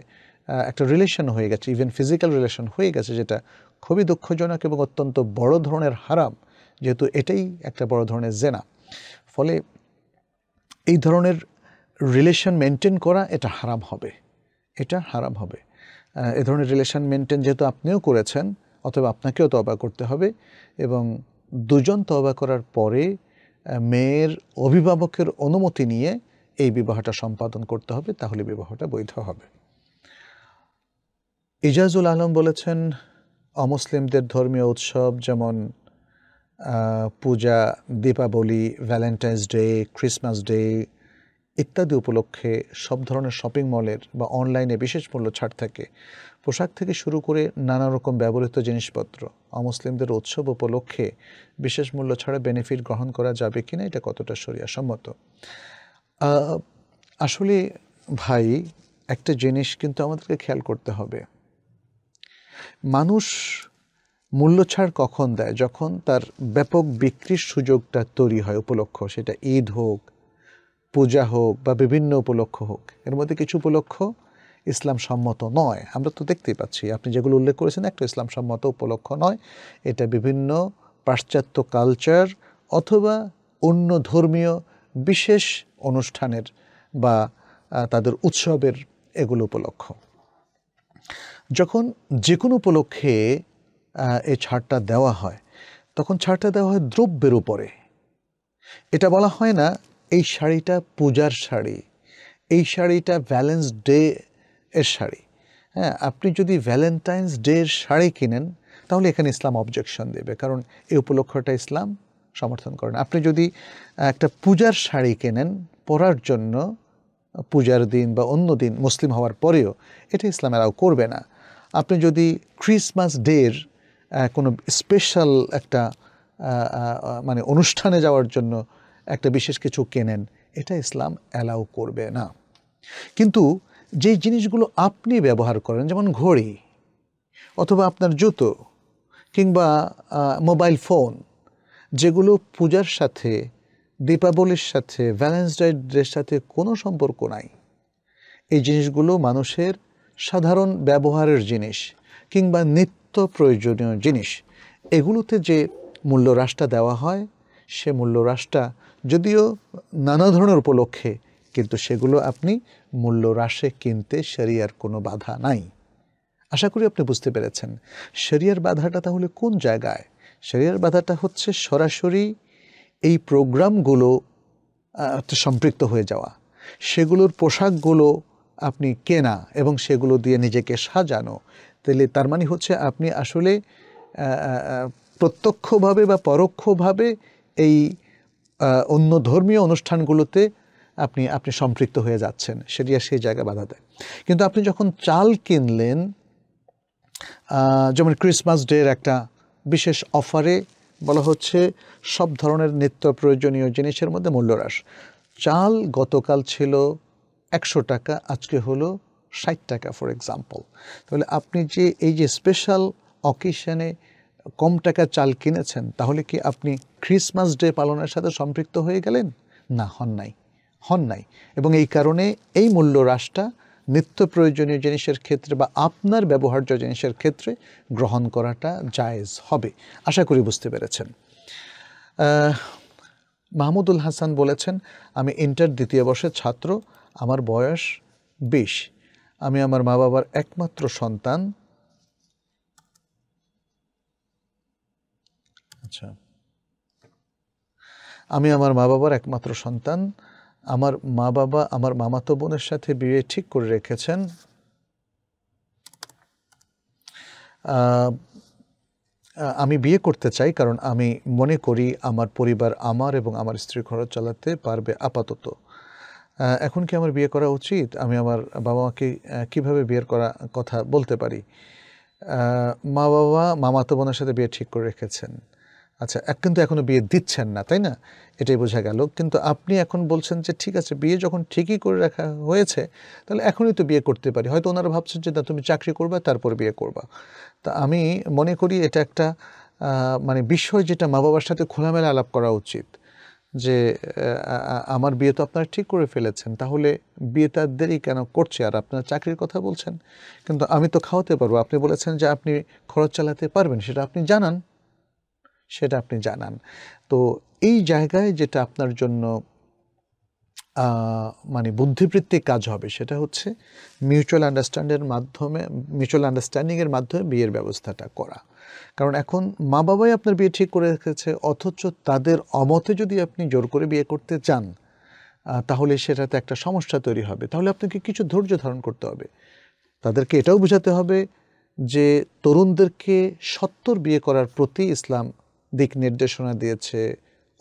একটা রিলেশন হয়ে গেছে ইভেন ফিজিক্যাল রিলেশন হয়ে গেছে যেটা খুবই দুঃখজনক এবং অত্যন্ত বড় ধরনের হারাম যেহেতু এটাই একটা বড় ধরনের জেনা ফলে এই ধরনের রিলেশন মেনটেন করা এটা হারাম হবে এটা হারাম হবে এ ধরনের রিলেশন মেনটেন যেহেতু আপনিও করেছেন অথবা আপনাকেও তবা করতে হবে এবং দুজন তবা করার পরে মেয়ের অভিভাবকের অনুমতি নিয়ে এই বিবাহটা সম্পাদন করতে হবে তাহলে বিবাহটা বৈধ হবে ইজাজুল আলম বলেছেন অমুসলিমদের ধর্মীয় উৎসব যেমন পূজা Deepavali Valentine's day Christmas day ইত্যাদি উপলক্ষে সব ধরনের শপিং মলের বা অনলাইনে বিশেষ মূল্য ছাড় থাকে পোশাক থেকে শুরু করে নানা রকম ব্যবহৃত জিনিসপত্র অমুসলিমদের উৎসব উপলক্ষে বিশেষ মূল্য ছাড়া বেনিফিট গ্রহণ করা যাবে কিনা এটা কতটা সম্মত আসলে ভাই একটা জিনিস কিন্তু আমাদেরকে খেয়াল করতে হবে মানুষ মূল্যছাড় কখন দেয় যখন তার ব্যাপক বিক্রির সুযোগটা তৈরি হয় উপলক্ষ সেটা ঈদ হোক পূজা হোক বা বিভিন্ন উপলক্ষ হোক এর মধ্যে কিছু উপলক্ষ ইসলাম সম্মত নয় আমরা তো দেখতেই পাচ্ছি আপনি যেগুলো উল্লেখ করেছেন একটা ইসলাম সম্মত উপলক্ষ নয় এটা বিভিন্ন পাশ্চাত্য কালচার অথবা অন্য ধর্মীয় বিশেষ অনুষ্ঠানের বা তাদের উৎসবের এগুলো উপলক্ষ যখন যে কোনো উপলক্ষে এই ছাড়টা দেওয়া হয় তখন ছাড়টা দেওয়া হয় দ্রব্যের উপরে এটা বলা হয় না এই শাড়িটা পূজার শাড়ি এই শাড়িটা ভ্যালেন্স ডে এর শাড়ি হ্যাঁ আপনি যদি ভ্যালেন্টাইন্স ডে এর শাড়ি কিনেন তাহলে এখানে ইসলাম অবজেকশন দেবে কারণ এই উপলক্ষটা ইসলাম সমর্থন করেন আপনি যদি একটা পূজার শাড়ি কেনেন পরার জন্য পূজার দিন বা অন্য দিন মুসলিম হওয়ার পরেও এটা ইসলাম এরাও করবে না আপনি যদি ক্রিসমাস ডের কোনো স্পেশাল একটা মানে অনুষ্ঠানে যাওয়ার জন্য একটা বিশেষ কিছু কেনেন এটা ইসলাম অ্যালাউ করবে না কিন্তু যে জিনিসগুলো আপনি ব্যবহার করেন যেমন ঘড়ি অথবা আপনার জুতো কিংবা মোবাইল ফোন যেগুলো পূজার সাথে দীপাবলির সাথে ভ্যালেন্টাইন ডের সাথে কোনো সম্পর্ক নাই এই জিনিসগুলো মানুষের সাধারণ ব্যবহারের জিনিস কিংবা নিত্য নিত্য প্রয়োজনীয় জিনিস এগুলোতে যে মূল্য হ্রাসটা দেওয়া হয় সে মূল্য হ্রাসটা যদিও নানা ধরনের উপলক্ষে কিন্তু সেগুলো আপনি মূল্য হ্রাসে কিনতে সেরিয়ার কোনো বাধা নাই আশা করি আপনি বুঝতে পেরেছেন সেরিয়ার বাধাটা তাহলে কোন জায়গায় সেরিয়ার বাধাটা হচ্ছে সরাসরি এই প্রোগ্রামগুলো সম্পৃক্ত হয়ে যাওয়া সেগুলোর পোশাকগুলো আপনি কেনা এবং সেগুলো দিয়ে নিজেকে সাজানো তাহলে তার মানে হচ্ছে আপনি আসলে প্রত্যক্ষভাবে বা পরোক্ষভাবে এই অন্য ধর্মীয় অনুষ্ঠানগুলোতে আপনি আপনি সম্পৃক্ত হয়ে যাচ্ছেন সেটা সেই জায়গা বাধা দেয় কিন্তু আপনি যখন চাল কিনলেন যেমন ক্রিসমাস ডের একটা বিশেষ অফারে বলা হচ্ছে সব ধরনের নিত্য প্রয়োজনীয় জিনিসের মধ্যে মূল্যহ্রাস চাল গতকাল ছিল একশো টাকা আজকে হলো ষাট টাকা ফর এক্সাম্পল তাহলে আপনি যে এই যে স্পেশাল অকেশনে কম টাকা চাল কিনেছেন তাহলে কি আপনি ক্রিসমাস ডে পালনের সাথে সম্পৃক্ত হয়ে গেলেন না হন নাই হন নাই এবং এই কারণে এই মূল্য হ্রাসটা নিত্য প্রয়োজনীয় জিনিসের ক্ষেত্রে বা আপনার ব্যবহার্য জিনিসের ক্ষেত্রে গ্রহণ করাটা জায়েজ হবে আশা করি বুঝতে পেরেছেন মাহমুদুল হাসান বলেছেন আমি ইন্টার দ্বিতীয় বর্ষের ছাত্র আমার বয়স বিশ আমি আমার মা বাবার একমাত্র সন্তান আচ্ছা আমি আমার মা বাবার একমাত্র সন্তান আমার মা বাবা আমার মামাতো বোনের সাথে বিয়ে ঠিক করে রেখেছেন আমি বিয়ে করতে চাই কারণ আমি মনে করি আমার পরিবার আমার এবং আমার স্ত্রী খরচ চালাতে পারবে আপাতত এখন কি আমার বিয়ে করা উচিত আমি আমার বাবা মাকে কীভাবে বিয়ের করা কথা বলতে পারি মা বাবা মামাতো বোনের সাথে বিয়ে ঠিক করে রেখেছেন আচ্ছা এক কিন্তু এখনও বিয়ে দিচ্ছেন না তাই না এটাই বোঝা গেল কিন্তু আপনি এখন বলছেন যে ঠিক আছে বিয়ে যখন ঠিকই করে রাখা হয়েছে তাহলে এখনই তো বিয়ে করতে পারি হয়তো ওনারা ভাবছেন যে না তুমি চাকরি করবা তারপর বিয়ে করবা তা আমি মনে করি এটা একটা মানে বিষয় যেটা মা বাবার সাথে খোলামেলা আলাপ করা উচিত যে আমার বিয়ে তো আপনারা ঠিক করে ফেলেছেন তাহলে বিয়েটা দেরি কেন করছে আর আপনার চাকরির কথা বলছেন কিন্তু আমি তো খাওয়াতে পারবো আপনি বলেছেন যে আপনি খরচ চালাতে পারবেন সেটা আপনি জানান সেটা আপনি জানান তো এই জায়গায় যেটা আপনার জন্য মানে বুদ্ধিবৃত্তিক কাজ হবে সেটা হচ্ছে মিউচুয়াল আন্ডারস্ট্যান্ডের মাধ্যমে মিউচুয়াল আন্ডারস্ট্যান্ডিংয়ের মাধ্যমে বিয়ের ব্যবস্থাটা করা কারণ এখন মা বাবাই আপনার বিয়ে ঠিক করে রেখেছে অথচ তাদের অমতে যদি আপনি জোর করে বিয়ে করতে চান তাহলে সেটাতে একটা সমস্যা তৈরি হবে তাহলে আপনাকে কিছু ধৈর্য ধারণ করতে হবে তাদেরকে এটাও বোঝাতে হবে যে তরুণদেরকে সত্তর বিয়ে করার প্রতি ইসলাম দিক নির্দেশনা দিয়েছে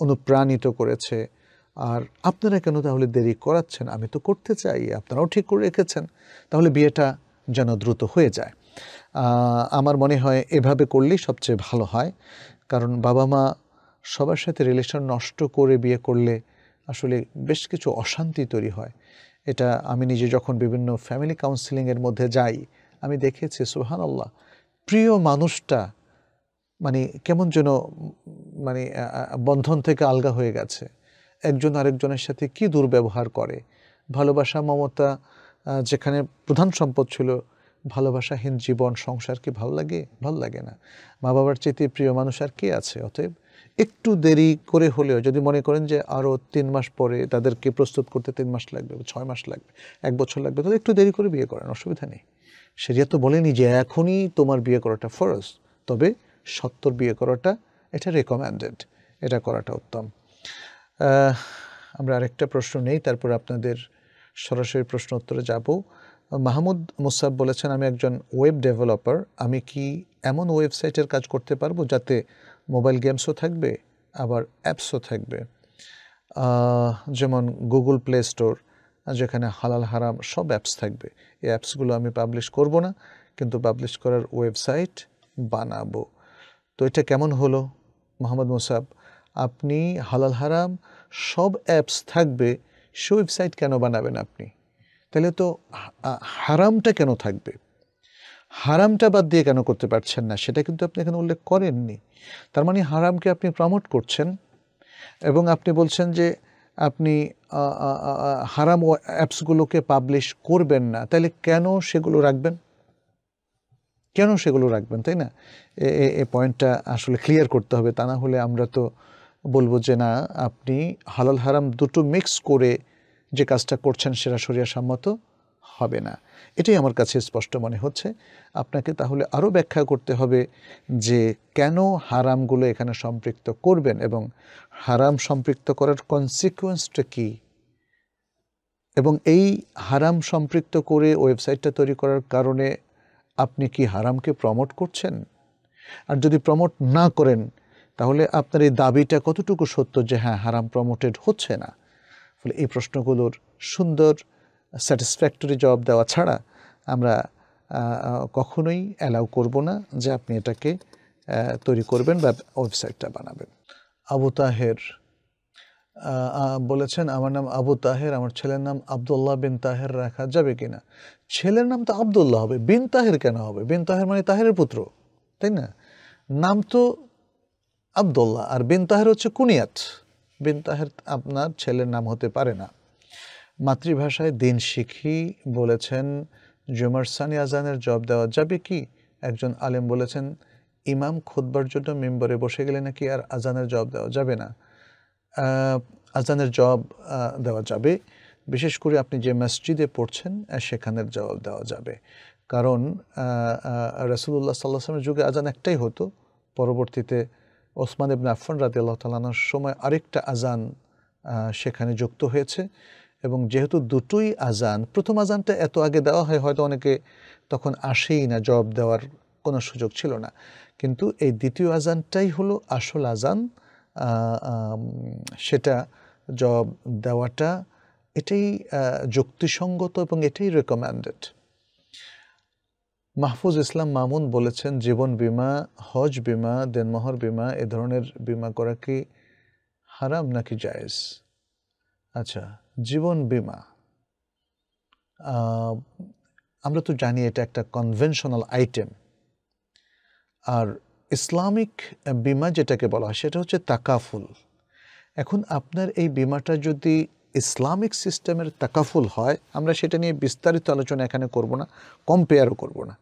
অনুপ্রাণিত করেছে আর আপনারা কেন তাহলে দেরি করাচ্ছেন আমি তো করতে চাই আপনারাও ঠিক করে রেখেছেন তাহলে বিয়েটা যেন দ্রুত হয়ে যায় আমার মনে হয় এভাবে করলেই সবচেয়ে ভালো হয় কারণ বাবা মা সবার সাথে রিলেশন নষ্ট করে বিয়ে করলে আসলে বেশ কিছু অশান্তি তৈরি হয় এটা আমি নিজে যখন বিভিন্ন ফ্যামিলি কাউন্সিলিংয়ের মধ্যে যাই আমি দেখেছি সুহান আল্লাহ প্রিয় মানুষটা মানে কেমন যেন মানে বন্ধন থেকে আলগা হয়ে গেছে একজন আরেকজনের সাথে কি দুর্ব্যবহার করে ভালোবাসা মমতা যেখানে প্রধান সম্পদ ছিল ভালোবাসাহীন জীবন সংসার কি ভালো লাগে ভালো লাগে না মা বাবার চেয়ে প্রিয় মানুষ আর কে আছে অতএব একটু দেরি করে হলেও যদি মনে করেন যে আরও তিন মাস পরে তাদেরকে প্রস্তুত করতে তিন মাস লাগবে ছয় মাস লাগবে এক বছর লাগবে তাহলে একটু দেরি করে বিয়ে করেন অসুবিধা নেই সেরিয়া তো বলেনি যে এখনই তোমার বিয়ে করাটা ফরজ তবে সত্তর বিয়ে করাটা এটা রেকমেন্ডেড এটা করাটা উত্তম আমরা আরেকটা প্রশ্ন নেই তারপর আপনাদের সরাসরি প্রশ্ন উত্তরে যাব মাহমুদ মুসাব বলেছেন আমি একজন ওয়েব ডেভেলপার আমি কি এমন ওয়েবসাইটের কাজ করতে পারবো যাতে মোবাইল গেমসও থাকবে আবার অ্যাপসও থাকবে যেমন গুগল প্লে স্টোর যেখানে হালাল হারাম সব অ্যাপস থাকবে এই অ্যাপসগুলো আমি পাবলিশ করব না কিন্তু পাবলিশ করার ওয়েবসাইট বানাবো তো এটা কেমন হলো মোহাম্মদ মুসাব আপনি হালাল হারাম সব অ্যাপস থাকবে সে ওয়েবসাইট কেন বানাবেন আপনি তাহলে তো হারামটা কেন থাকবে হারামটা বাদ দিয়ে কেন করতে পারছেন না সেটা কিন্তু আপনি এখানে উল্লেখ করেননি তার মানে হারামকে আপনি প্রমোট করছেন এবং আপনি বলছেন যে আপনি হারাম অ্যাপসগুলোকে পাবলিশ করবেন না তাহলে কেন সেগুলো রাখবেন কেন সেগুলো রাখবেন তাই না এ পয়েন্টটা আসলে ক্লিয়ার করতে হবে তা না হলে আমরা তো বলবো যে না আপনি হালাল হারাম দুটো মিক্স করে যে কাজটা করছেন সেটা সম্মত হবে না এটাই আমার কাছে স্পষ্ট মনে হচ্ছে আপনাকে তাহলে আরও ব্যাখ্যা করতে হবে যে কেন হারামগুলো এখানে সম্পৃক্ত করবেন এবং হারাম সম্পৃক্ত করার কনসিকুয়েন্সটা কী এবং এই হারাম সম্পৃক্ত করে ওয়েবসাইটটা তৈরি করার কারণে আপনি কি হারামকে প্রমোট করছেন আর যদি প্রমোট না করেন তাহলে আপনার এই দাবিটা কতটুকু সত্য যে হ্যাঁ হারাম প্রমোটেড হচ্ছে না ফলে এই প্রশ্নগুলোর সুন্দর স্যাটিসফ্যাক্টরি জবাব দেওয়া ছাড়া আমরা কখনোই অ্যালাউ করব না যে আপনি এটাকে তৈরি করবেন বা ওয়েবসাইটটা বানাবেন আবু তাহের বলেছেন আমার নাম আবু তাহের আমার ছেলের নাম আবদুল্লাহ বিন তাহের রাখা যাবে কি না ছেলের নাম তো আবদুল্লাহ হবে বিন তাহের কেন হবে বিন তাহের মানে তাহের পুত্র তাই না নাম তো আবদুল্লাহ আর বিন তাহের হচ্ছে কুনিয়াত বিন তাহের আপনার ছেলের নাম হতে পারে না মাতৃভাষায় দিন শিখি বলেছেন জুমারসানি আজানের জব দেওয়া যাবে কি একজন আলেম বলেছেন ইমাম খুদবার জন্য মেম্বরে বসে গেলে নাকি আর আজানের জব দেওয়া যাবে না আজানের জব দেওয়া যাবে বিশেষ করে আপনি যে মসজিদে পড়ছেন সেখানের জবাব দেওয়া যাবে কারণ রাসুলুল্লাহ সাল্লাহ আসলামের যুগে আজান একটাই হতো পরবর্তীতে ওসমান ইবন আফফান রাদি আল্লাহ তালানোর সময় আরেকটা আজান সেখানে যুক্ত হয়েছে এবং যেহেতু দুটোই আজান প্রথম আজানটা এত আগে দেওয়া হয় হয়তো অনেকে তখন আসেই না জবাব দেওয়ার কোনো সুযোগ ছিল না কিন্তু এই দ্বিতীয় আজানটাই হলো আসল আজান সেটা জবাব দেওয়াটা এটাই যুক্তিসঙ্গত এবং এটাই রেকমেন্ডেড মাহফুজ ইসলাম মামুন বলেছেন জীবন বিমা হজ বিমা দেনমোহর বিমা এ ধরনের বিমা করা কি হারাম নাকি জায়েজ আচ্ছা জীবন বিমা আমরা তো জানি এটা একটা কনভেনশনাল আইটেম আর ইসলামিক বিমা যেটাকে বলা হয় সেটা হচ্ছে তাকাফুল এখন আপনার এই বিমাটা যদি ইসলামিক সিস্টেমের তাকাফুল হয় আমরা সেটা নিয়ে বিস্তারিত আলোচনা এখানে করব না কম্পেয়ারও করব না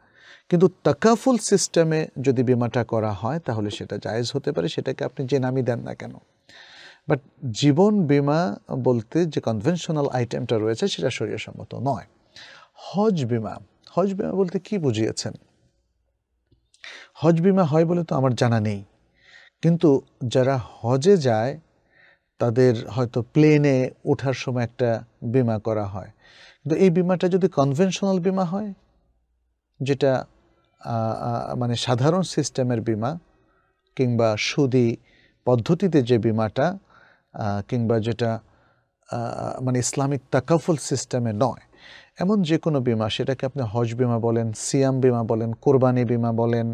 কিন্তু তাকাফুল সিস্টেমে যদি বিমাটা করা হয় তাহলে সেটা জায়েজ হতে পারে সেটাকে আপনি যে নামই দেন না কেন বাট জীবন বিমা বলতে যে কনভেনশনাল আইটেমটা রয়েছে সেটা সম্মত নয় হজ বিমা হজ বিমা বলতে কি বুঝিয়েছেন হজ বিমা হয় বলে তো আমার জানা নেই কিন্তু যারা হজে যায় তাদের হয়তো প্লেনে ওঠার সময় একটা বিমা করা হয় কিন্তু এই বিমাটা যদি কনভেনশনাল বিমা হয় যেটা মানে সাধারণ সিস্টেমের বিমা কিংবা সুদি পদ্ধতিতে যে বিমাটা কিংবা যেটা মানে ইসলামিক তাকাফুল সিস্টেমে নয় এমন যে কোনো বিমা সেটাকে আপনি হজ বিমা বলেন সিয়াম বিমা বলেন কোরবানি বিমা বলেন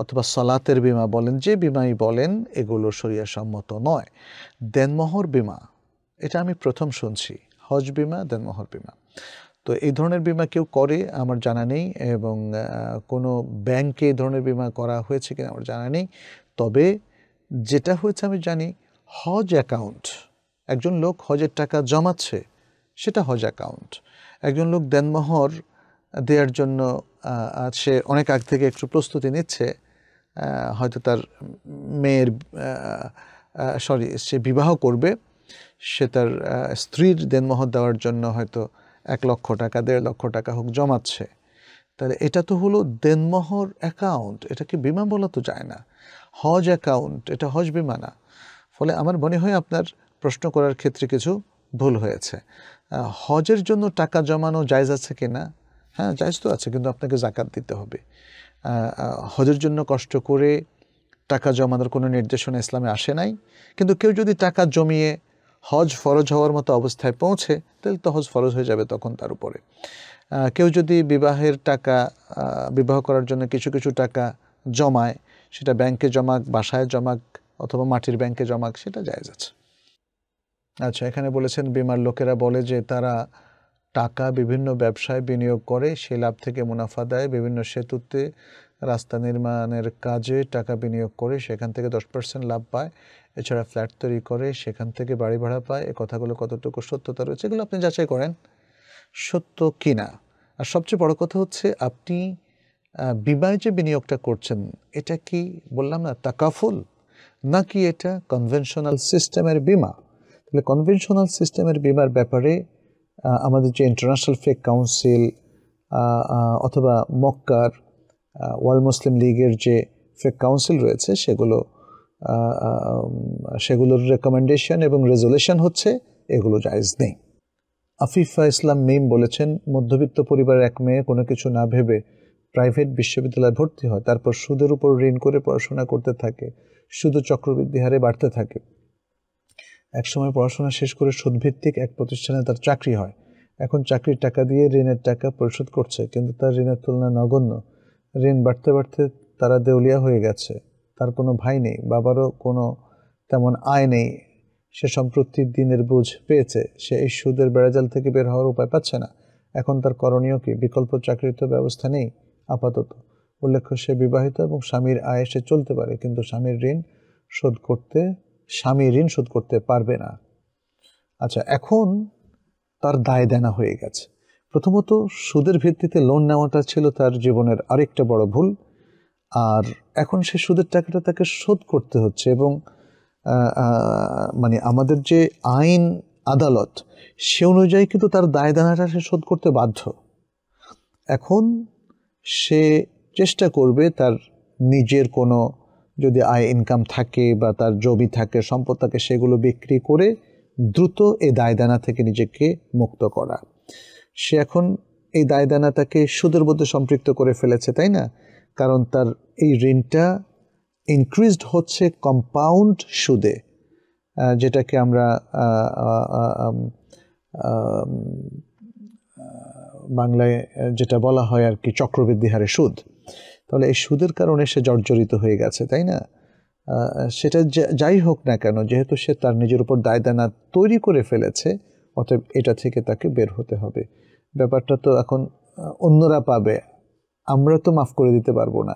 অথবা সলাতের বিমা বলেন যে বিমাই বলেন এগুলো সম্মত নয় দেনমোহর বিমা এটা আমি প্রথম শুনছি হজ বিমা দেনমোহর বিমা তো এই ধরনের বিমা কেউ করে আমার জানা নেই এবং কোনো ব্যাংকে এই ধরনের বিমা করা হয়েছে কিনা আমার জানা নেই তবে যেটা হয়েছে আমি জানি হজ অ্যাকাউন্ট একজন লোক হজের টাকা জমাচ্ছে সেটা হজ অ্যাকাউন্ট একজন লোক দেনমোহর দেওয়ার জন্য সে অনেক আগ থেকে একটু প্রস্তুতি নিচ্ছে হয়তো তার মেয়ের সরি সে বিবাহ করবে সে তার স্ত্রীর দেনমোহর দেওয়ার জন্য হয়তো এক লক্ষ টাকা দেড় লক্ষ টাকা হোক জমাচ্ছে তাহলে এটা তো হলো দেনমহর অ্যাকাউন্ট এটাকে বিমা বলা তো যায় না হজ অ্যাকাউন্ট এটা হজ বিমা না ফলে আমার মনে হয় আপনার প্রশ্ন করার ক্ষেত্রে কিছু ভুল হয়েছে হজের জন্য টাকা জমানো জায়জ আছে কি না হ্যাঁ জায়জ তো আছে কিন্তু আপনাকে জাকাত দিতে হবে হজের জন্য কষ্ট করে টাকা জমানোর কোনো নির্দেশনা ইসলামে আসে নাই কিন্তু কেউ যদি টাকা জমিয়ে হজ ফরজ হওয়ার মতো অবস্থায় পৌঁছে তাহলে তো হজ ফরজ হয়ে যাবে তখন তার উপরে কেউ যদি বিবাহের টাকা বিবাহ করার জন্য কিছু কিছু টাকা জমায় সেটা ব্যাংকে জমাক বাসায় জমাক অথবা মাটির ব্যাংকে জমাক সেটা যায় আছে আচ্ছা এখানে বলেছেন বিমার লোকেরা বলে যে তারা টাকা বিভিন্ন ব্যবসায় বিনিয়োগ করে সে লাভ থেকে মুনাফা দেয় বিভিন্ন সেতুতে রাস্তা নির্মাণের কাজে টাকা বিনিয়োগ করে সেখান থেকে দশ পার্সেন্ট লাভ পায় এছাড়া ফ্ল্যাট তৈরি করে সেখান থেকে বাড়ি ভাড়া পায় এ কথাগুলো কতটুকু সত্যতা রয়েছে এগুলো আপনি যাচাই করেন সত্য কি না আর সবচেয়ে বড় কথা হচ্ছে আপনি বিমায় যে বিনিয়োগটা করছেন এটা কি বললাম না তাকাফুল নাকি এটা কনভেনশনাল সিস্টেমের বিমা তাহলে কনভেনশনাল সিস্টেমের বিমার ব্যাপারে আমাদের যে ইন্টারন্যাশনাল ফেক কাউন্সিল অথবা মক্কার ওয়ার্ল্ড মুসলিম লীগের যে ফেক কাউন্সিল রয়েছে সেগুলো সেগুলোর রেকমেন্ডেশন এবং রেজলেশন হচ্ছে এগুলো জায়জ নেই আফিফা ইসলাম মিম বলেছেন মধ্যবিত্ত পরিবার এক মেয়ে কোনো কিছু না ভেবে প্রাইভেট বিশ্ববিদ্যালয়ে ভর্তি হয় তারপর সুদের উপর ঋণ করে পড়াশোনা করতে থাকে শুধু চক্রবৃদ্ধি হারে বাড়তে থাকে একসময় পড়াশোনা শেষ করে সুদভিত্তিক এক প্রতিষ্ঠানে তার চাকরি হয় এখন চাকরির টাকা দিয়ে ঋণের টাকা পরিশোধ করছে কিন্তু তার ঋণের তুলনা নগণ্য ঋণ বাড়তে বাড়তে তারা দেউলিয়া হয়ে গেছে তার কোনো ভাই নেই বাবারও কোনো তেমন আয় নেই সে সম্প্রতি দিনের বুঝ পেয়েছে সে এই সুদের বেড়াজাল থেকে বের হওয়ার উপায় পাচ্ছে না এখন তার করণীয় কি বিকল্প চাকরিত ব্যবস্থা নেই আপাতত উল্লেখ্য সে বিবাহিত এবং স্বামীর আয় সে চলতে পারে কিন্তু স্বামীর ঋণ শোধ করতে স্বামী ঋণ শোধ করতে পারবে না আচ্ছা এখন তার দায় দেনা হয়ে গেছে প্রথমত সুদের ভিত্তিতে লোন নেওয়াটা ছিল তার জীবনের আরেকটা বড় ভুল আর এখন সে সুদের টাকাটা তাকে শোধ করতে হচ্ছে এবং মানে আমাদের যে আইন আদালত সে অনুযায়ী কিন্তু তার দায়দানাটা সে শোধ করতে বাধ্য এখন সে চেষ্টা করবে তার নিজের কোনো যদি আয় ইনকাম থাকে বা তার জমি থাকে সম্পদ থাকে সেগুলো বিক্রি করে দ্রুত এ দায়দানা থেকে নিজেকে মুক্ত করা সে এখন এই দায়দানা তাকে সুদের মধ্যে সম্পৃক্ত করে ফেলেছে তাই না কারণ তার এই ঋণটা ইনক্রিজড হচ্ছে কম্পাউন্ড সুদে যেটাকে আমরা বাংলায় যেটা বলা হয় আর কি চক্রবৃদ্ধি হারে সুদ তাহলে এই সুদের কারণে সে জর্জরিত হয়ে গেছে তাই না সেটা যাই হোক না কেন যেহেতু সে তার নিজের উপর দায়দানা তৈরি করে ফেলেছে অতএব এটা থেকে তাকে বের হতে হবে ব্যাপারটা তো এখন অন্যরা পাবে আমরা তো মাফ করে দিতে পারবো না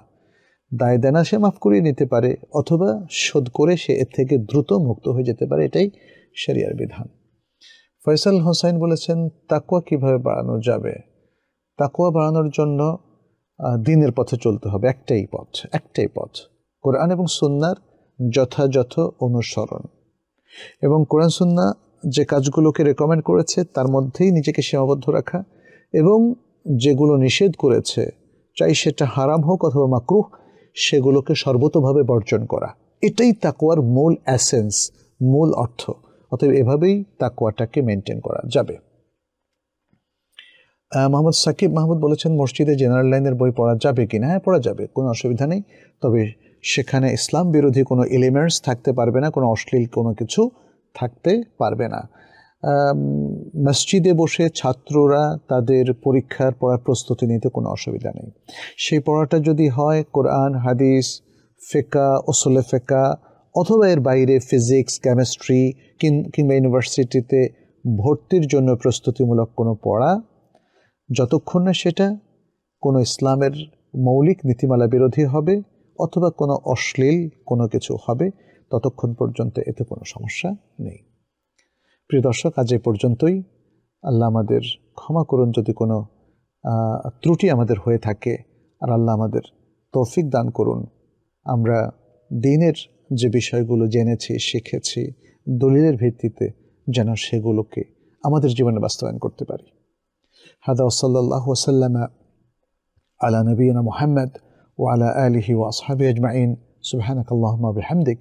দায় দেনা সে মাফ করিয়ে নিতে পারে অথবা শোধ করে সে এর থেকে দ্রুত মুক্ত হয়ে যেতে পারে এটাই শরিয়ার বিধান ফয়সাল হোসাইন বলেছেন তাকুয়া কিভাবে বাড়ানো যাবে তাকুয়া বাড়ানোর জন্য দিনের পথে চলতে হবে একটাই পথ একটাই পথ কোরআন এবং সুন্নার যথাযথ অনুসরণ এবং কোরআন সুন্না যে কাজগুলোকে রেকমেন্ড করেছে তার মধ্যেই নিজেকে সীমাবদ্ধ রাখা এবং যেগুলো নিষেধ করেছে চাই সেটা হারাম হোক অথবা মাকরুহ সেগুলোকে সর্বতভাবে বর্জন করা এটাই তাকোয়ার মূল অ্যাসেন্স মূল অর্থ অতএব এভাবেই তাকোয়াটাকে মেনটেন করা যাবে মোহাম্মদ সাকিব মাহমুদ বলেছেন মসজিদে জেনারেল লাইনের বই পড়া যাবে কি না হ্যাঁ পড়া যাবে কোনো অসুবিধা নেই তবে সেখানে ইসলাম বিরোধী কোনো এলিমেন্টস থাকতে পারবে না কোনো অশ্লীল কোনো কিছু থাকতে পারবে না মসজিদে বসে ছাত্ররা তাদের পরীক্ষার পড়ার প্রস্তুতি নিতে কোনো অসুবিধা নেই সেই পড়াটা যদি হয় কোরআন হাদিস ফেকা ওসলে ফেকা অথবা এর বাইরে ফিজিক্স কেমিস্ট্রি কিংবা ইউনিভার্সিটিতে ভর্তির জন্য প্রস্তুতিমূলক কোনো পড়া যতক্ষণ না সেটা কোনো ইসলামের মৌলিক নীতিমালা বিরোধী হবে অথবা কোনো অশ্লীল কোনো কিছু হবে ততক্ষণ পর্যন্ত এতে কোনো সমস্যা নেই প্রিয় দর্শক আজ এ পর্যন্তই আল্লাহ আমাদের ক্ষমা করুন যদি কোনো ত্রুটি আমাদের হয়ে থাকে আর আল্লাহ আমাদের তৌফিক দান করুন আমরা দিনের যে বিষয়গুলো জেনেছি শিখেছি দলিলের ভিত্তিতে যেন সেগুলোকে আমাদের জীবনে বাস্তবায়ন করতে পারি হাদা ওসল্লাহ ওসাল্লাম আলা নবীনা মোহাম্মদ ও আলা আলহি ওয়াসহাবি আজমাইন সুবাহ আল্লাহমা হামদিক